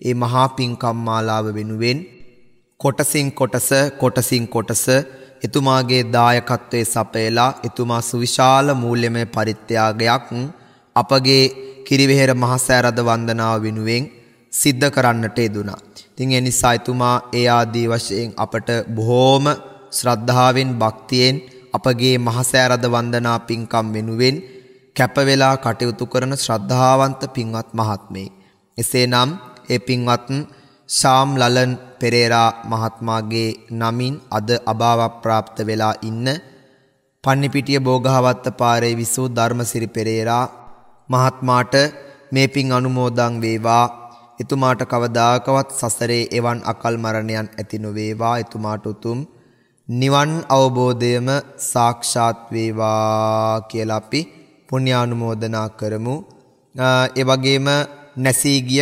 ඒ මහා පිංකම් මාලාව වෙනුවෙන් කොටසින් කොටස කොටසින් කොටස එතුමාගේ දායකත්වයේ සපයලා එතුමා සුවිශාල මූල්‍යමය පරිත්‍යාගයක් අපගේ කිරිවෙහෙර මහසෑරද වන්දනාව වෙනුවෙන් සිද්ධ කරන්නට යෙදුණා. ඉතින් ඒ නිසා එතුමා ඒ ආදී වශයෙන් අපට බොහෝම ශ්‍රද්ධාවෙන් භක්තියෙන් අපගේ මහසෑරද වන්දනා පිංකම් වෙනුවෙන් කැප වෙලා කටයුතු කරන ශ්‍රද්ධාවන්ත පින්වත් මහත්මේ. එසේනම් ඒ පින්වත් ශාම් ලලන් පෙරේරා මහත්මාගේ නමින් අද අභාවප්‍රාප්ත වෙලා ඉන්න පන්නිපිටිය බෝගහවත්ත පාරේ විසූ ධර්මසිරි පෙරේරා මහත්මාට මේ පින් අනුමෝදන් වේවා එතුමාට කවදාකවත් සසරේ එවන් අකල් මරණයන් ඇති නොවේවා එතුමාට උතුම් නිවන් අවබෝධයම සාක්ෂාත් වේවා කියලා අපි පුණ්‍යානුමෝදනා කරමු. ඒ වගේම නැසී ගිය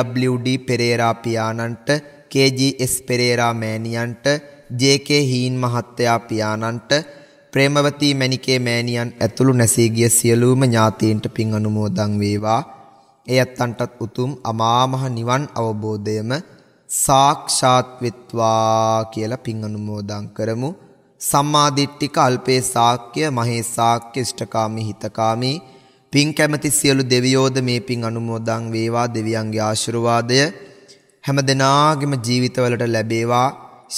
AWD Perera පියාණන්ට KGS Perera මෑණියන්ට JK හීන් මහත්තයා පියාණන්ට ප්‍රේමවතී මණිකේ මෑණියන් ඇතුළු නැසී ගිය සියලුම ඥාතීන්ට පින් අනුමෝදන් වේවා. ඒ ඇත්තන්ටත් උතුම් අමාමහ නිවන් අවබෝධයම සාක්ෂාත් වෙත්වා කියලා පින් අනුමෝදන් කරමු. සම්මාදිට්ඨික අල්පේ සාක්‍ය මහේ සාක්‍ය ඉෂ්ඨකාමී හිතකාමී පින් කැමැති සියලු දෙවියෝද මේ පින් අනුමෝදන් වේවා දෙවියන්ගේ ආශිර්වාදය හැම දිනාගෙම ජීවිතවලට ලැබේවා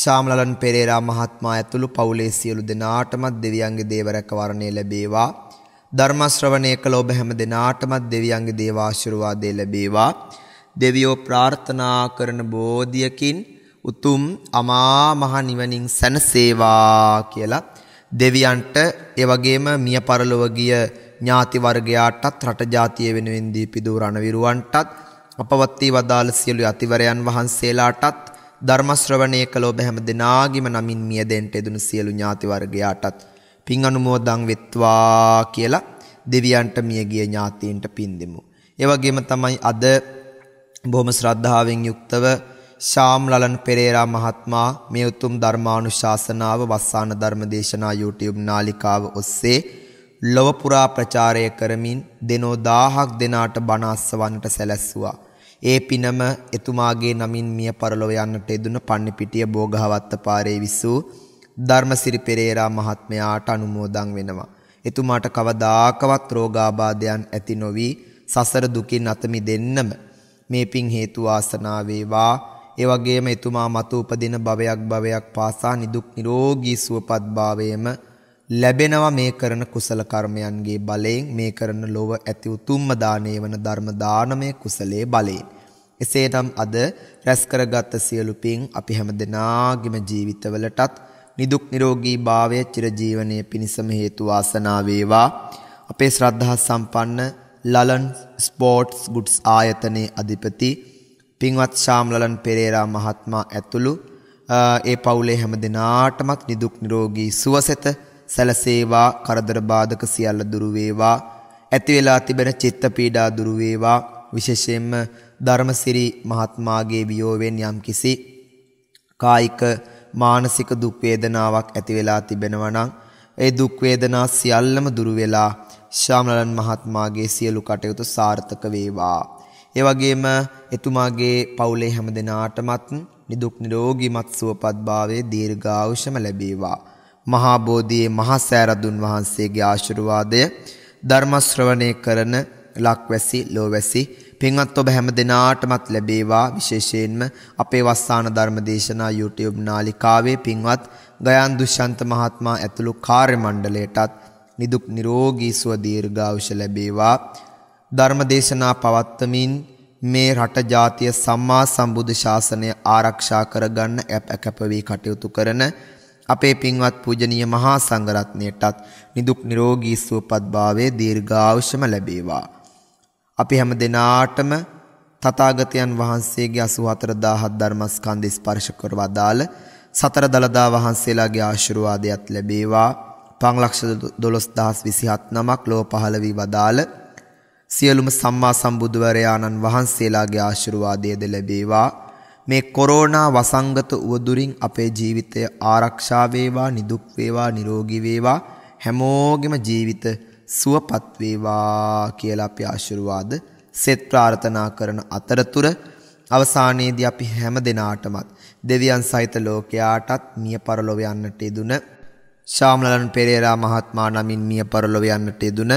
ශාමලලන් පෙරේරා මහත්මයා ඇතුළු පවුලේ සියලු දෙනාටමත් දෙවියන්ගේ දේවරක වරණේ ලැබේවා ධර්ම ශ්‍රවණය කළ ඔබ හැම දිනාටමත් දෙවියන්ගේ දේව ආශිර්වාදය ලැබේවා දෙවියෝ ප්‍රාර්ථනා කරන බෝධියකින් උතුම් අමා මහ නිවනින් සැනසේවා කියලා දෙවියන්ට ඒ වගේම මිය පරලොව ගිය ඥාති වර්ගයාටත් රට ජාතිය වෙනුවෙන් දීපිදූ රණවිරුවන්ටත් අපවත්ී වදාළ සියලු අතිවරයන් වහන්සේලාටත් ධර්ම ශ්‍රවණය කළ ඔබ හැම දෙනාගිම නමින් මියදෙන්ට එදුණු සියලු ඥාති වර්ගයාටත් පින් අනුමෝදන් වෙත්වා කියලා දෙවියන්ට මියගිය ඥාතීන්ට පින් දෙමු. ඒ වගේම තමයි අද බොහොම ශ්‍රද්ධාවෙන් යුක්තව ශාම්ලලන් පෙරේරා මහත්මයා මේ උතුම් ධර්මානුශාසනාව වස්සාන ධර්ම දේශනා YouTube නාලිකාව ඔස්සේ ලොව පුරා ප්‍රචාරය කරමින් දිනෝ 1000ක් දෙනාට බණ අස්වන්නට සැලැස්සුවා. ඒ පිනම එතුමාගේ නමින් මිය පරලොව යන්නට යෙදුන පන්නිපිටිය බෝගහවත්ත පාරේ විසූ ධර්මසිරි පෙරේරා මහත්මයාට අනුමෝදන් වෙනවා. එතුමාට කවදාකවත් රෝගාබාධයන් ඇති නොවී සසර දුකින් අත මිදෙන්නම මේ පිං හේතු වාසනා වේවා ඒ වගේම එතුමා මතු උපදින භවයක් භවයක් පාසා නිදුක් නිරෝගී සුවපත් භාවයේම ලැබෙනවා මේ කරන කුසල කර්මයන්ගේ බලයෙන් මේ කරන ලොව ඇති උතුම්ම දානය වන ධර්ම දානමය කුසලයේ බලයෙන් එසේනම් අද රැස් කරගත් සියලු පින් අපි හැමදෙනාගේම ජීවිතවලටත් නිදුක් නිරෝගී භාවය චිරජීවනයේ පිණසම හේතු වාසනා වේවා. අපේ ශ්‍රද්ධා සම්පන්න ලලන් ස්පෝර්ට්ස් ගුඩ්ස් ආයතනයේ අධිපති පින්වත් සාම්ලලන් පෙරේරා මහත්මයා ඇතුළු ඒ පවුලේ හැම දෙනාටමත් නිදුක් නිරෝගී සුවසෙත සැලසේවා කරදර බාධක සියල්ල දුරු වේවා ඇති වෙලා තිබෙන චිත්ත පීඩා දුරු වේවා විශේෂයෙන්ම ධර්මසිරි මහත්මාගේ වියෝවෙන් යම්කිසි කායික මානසික දුක් වේදනාවක් ඇති වෙලා තිබෙනවා නම් ඒ දුක් වේදනා සියල්ලම දුරු වෙලා ශාමලන් මහත්මාගේ සියලු කටයුතු සාර්ථක වේවා ඒ වගේම එතුමාගේ පවුලේ හැම දෙනාටමත් නිදුක් නිරෝගීමත් සුවපත්භාවයේ දීර්ඝායුෂම ලැබේවා. මහා බෝධියේ මහා සෑරදුන් වහන්සේගේ ආශිර්වාදය ධර්ම ශ්‍රවණය කරන ලක්වැසි ලෝවැසි පින්වත් ඔබ හැම දිනාටමත් ලැබේවා විශේෂයෙන්ම අපේ වස්සාන ධර්මදේශනා YouTube නාලිකාවේ පින්වත් ගයන් දුෂ්‍යන්ත මහත්මයා ඇතුළු කාර්ය මණ්ඩලයටත් නිදුක් නිරෝගී සුව දීර්ඝායුෂ ලැබේවා ධර්මදේශනා පවත්වමින් මේ රට ජාතිය සම්මා සම්බුදු ශාසනය ආරක්ෂා කරගන්න ඇප කැප වී කටයුතු කරන අපේ පින්වත් පූජනීය මහා සංඝරත්නයටත් නිදුක් නිරෝගී සුවපත් භාවයේ දීර්ඝායුෂම ලැබේවා. අපි හැම දිනාටම තථාගතයන් වහන්සේගේ 84000 ධර්මස්කන්ධ ස්පර්ශ කරවා දාල සතර දලදා වහන්සේලාගේ ආශිර්වාදයක් ලැබේවා. 512027 නමක් ලෝ පහළ වී වදාළ සියලුම සම්මා සම්බුදුවරයාණන් වහන්සේලාගේ ආශිර්වාදයද ලැබේවා මේ කොරෝනා වසංගත උවදුරින් අපේ ජීවිතය ආරක්ෂා වේවා නිදුක් වේවා නිරෝගී වේවා හැමෝගෙම ජීවිත සුවපත් වේවා කියලා අපි ආශිර්වාද සෙත් ප්‍රාර්ථනා කරන අතරතුර අවසානයේදී අපි හැම දෙනාටමත් දෙවියන් සහිත ලෝකයාටත් මිය පරලොව යන්නට යෙදුන ශාම්ලලන් පෙරේරා මහත්මයා නමින් මිය පරලොව යන්නට යෙදුන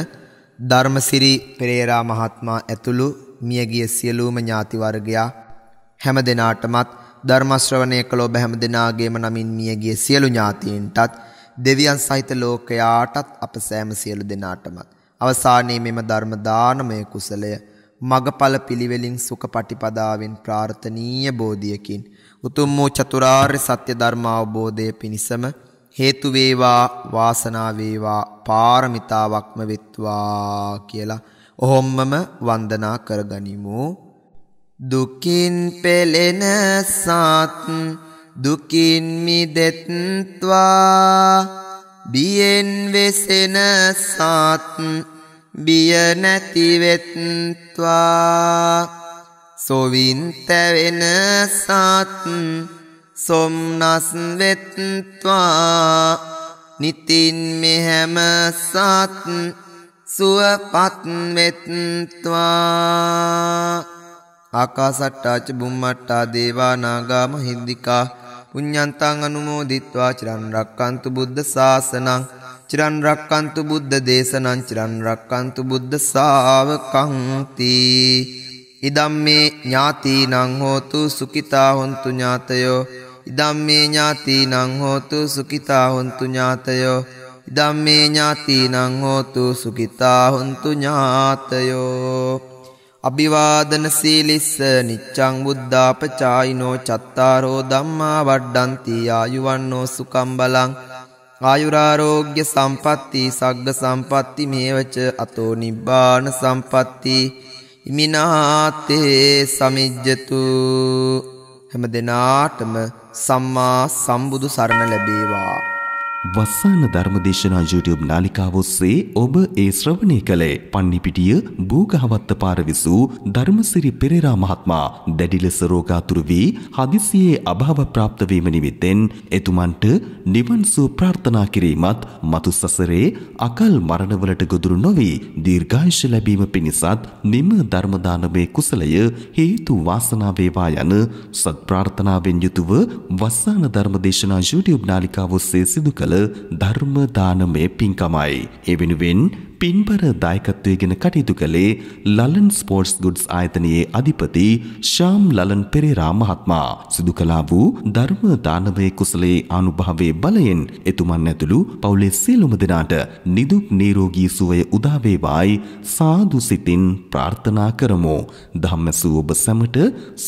ධර්මසිරි පෙරේරා මහත්මයා ඇතුළු මියගිය සියලුම ඥාති වර්ගයා හැම දිනාටමත් ධර්ම ශ්‍රවණය කළ ඔබ හැම දිනාගේම නමින් මියගිය සියලු ඥාතීන්ටත් දෙවියන් සහිත ලෝකයාටත් අප සෑම සියලු දෙනාටමත් අවසානයේ මෙම ධර්ම දානමය කුසලය මගඵල පිළිවෙලින් සුඛ පටිපදාවෙන් ප්‍රාර්ථනීය බෝධියකින් උතුම් වූ චතුරාර්ය සත්‍ය ධර්ම අවබෝධය පිණිසම හේතු වේවා වාසනා වේවා පාරමිතාවක්ම වෙත්වා කියලා ඔහොම්මම වන්දනා කරගනිමු දුකින් පෙළෙන සත් දුකින් මිදෙත්වා බියෙන් වෙසෙන සත් බිය නැතිවෙත්වා සොවින්ත වෙන සත් සොම්නස් වෙත්වා නිතින් මෙහැම සත් සුවපත් වෙත්වා ආකාසට්ටාච බුම්මට්ටා දේවා නාගා මහින්దికා පුඤ්ඤන්තං අනුමෝදිත්වා චිරන් රක්칸තු බුද්ධ ශාසනං චිරන් රක්칸තු බුද්ධ දේශනං චිරන් රක්칸තු බුද්ධ ශාවකං තී ඉදම්මේ ඥාතිනං හෝතු සුඛිතා හොන්තු ඥාතයෝ ඉදම්මේ ඥාතිනං හෝතු සුඛිතා හොන්තු ඥාතයෝ ඉදම්මේ ඥාතිනං හෝතු සුඛිතා හොන්තු ඥාතයෝ අභිවාදන සීලිස්ස නිච්ඡං බුද්ධාපචායිනෝ චත්තාරෝ ධම්මා වඩ්ඩಂತಿ ආයුවන්නෝ සුකම් බලං ආයුරාරෝග්‍ය සම්පatti සග්ග සම්පatti මේවච අතෝ නිබ්බාන සම්පatti ඉමිනාතේ සමිජ්ජතු හැම දිනාටම සම්මා සම්බුදු සරණ ලැබේවා වස්සාන ධර්මදේශනා YouTube නාලිකාව ඔස්සේ ඔබ ඒ ශ්‍රවණය කළේ පන්නිපිටිය බූගහවත්ත පාර විසූ ධර්මසිරි පෙරේරා මහත්මයා දැඩි ලෙස රෝගාතුරු වී හදිසියේ අභාව ප්‍රාප්ත වීම නිමිත්තෙන් එතුමන්ට නිවන් සුව ප්‍රාර්ථනා කිරීමත් මතු සසරේ අකල් මරණවලට ගොදුරු නොවි දීර්ඝායුෂ ලැබීම පිණිසත් නිම ධර්ම දානමේ කුසලය හේතු වාසනා වේවා යන සත් ප්‍රාර්ථනාවෙන් යුතුව වස්සාන ධර්මදේශනා YouTube නාලිකාව ඔස්සේ සිදු කළ කළ ධර්ම දානමය පින්කමයි. ඒ වෙනුවෙන් පින්බර දායකත්වය ගෙන කටයුතු කළේ ලලන් ස්පෝර්ට්ස් ගුඩ්ස් ආයතනයේ අධිපති ශාම් ලලන් පෙරේරා මහත්මා සිදු කළා වූ ධර්ම දානමය කුසලයේ ආනුභාවයේ බලයෙන් එතුමන් ඇතුළු පවුලේ සියලුම දෙනාට නිදුක් නිරෝගී සුවය උදා වේවායි සාදු සිතින් ප්‍රාර්ථනා කරමු ධම්මසු ඔබ සැමට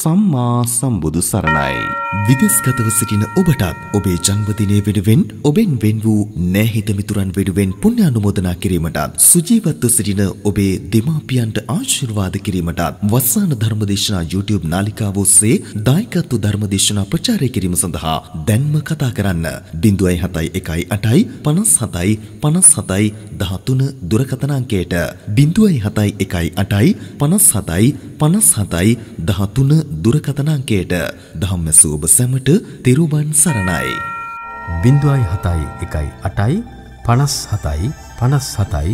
සම්මා සම්බුදු සරණයි විදේශගතව සිටින ඔබටත් ඔබේ ජන්මදිනය වෙනුවෙන් ඔබෙන් වෙන් වූ නැහිත මිතුරන් වෙනුවෙන් පුණ්‍ය අනුමෝදනා කිරීමටත් සුජීවත්ව සිටින ඔබේ දෙමාපියන්ට ආශිර්වාද කිරීමටත් වස්සාන ධර්මදේශනා YouTube නාලිකාව ඔස්සේ දායකත්ව ධර්මදේශනා ප්‍රචාරය කිරීම සඳහා දැන්ම කතා කරන්න 0718යි 57යි 57යි 13 දුරකථන අංකයට 0718යි 57යි 57යි 13 දුරකථන අංකයට ධම්මසු ඔබ සැමට තෙරුවන් සරණයි 0718යි 57යි පනස් හතයි පනස් හතයි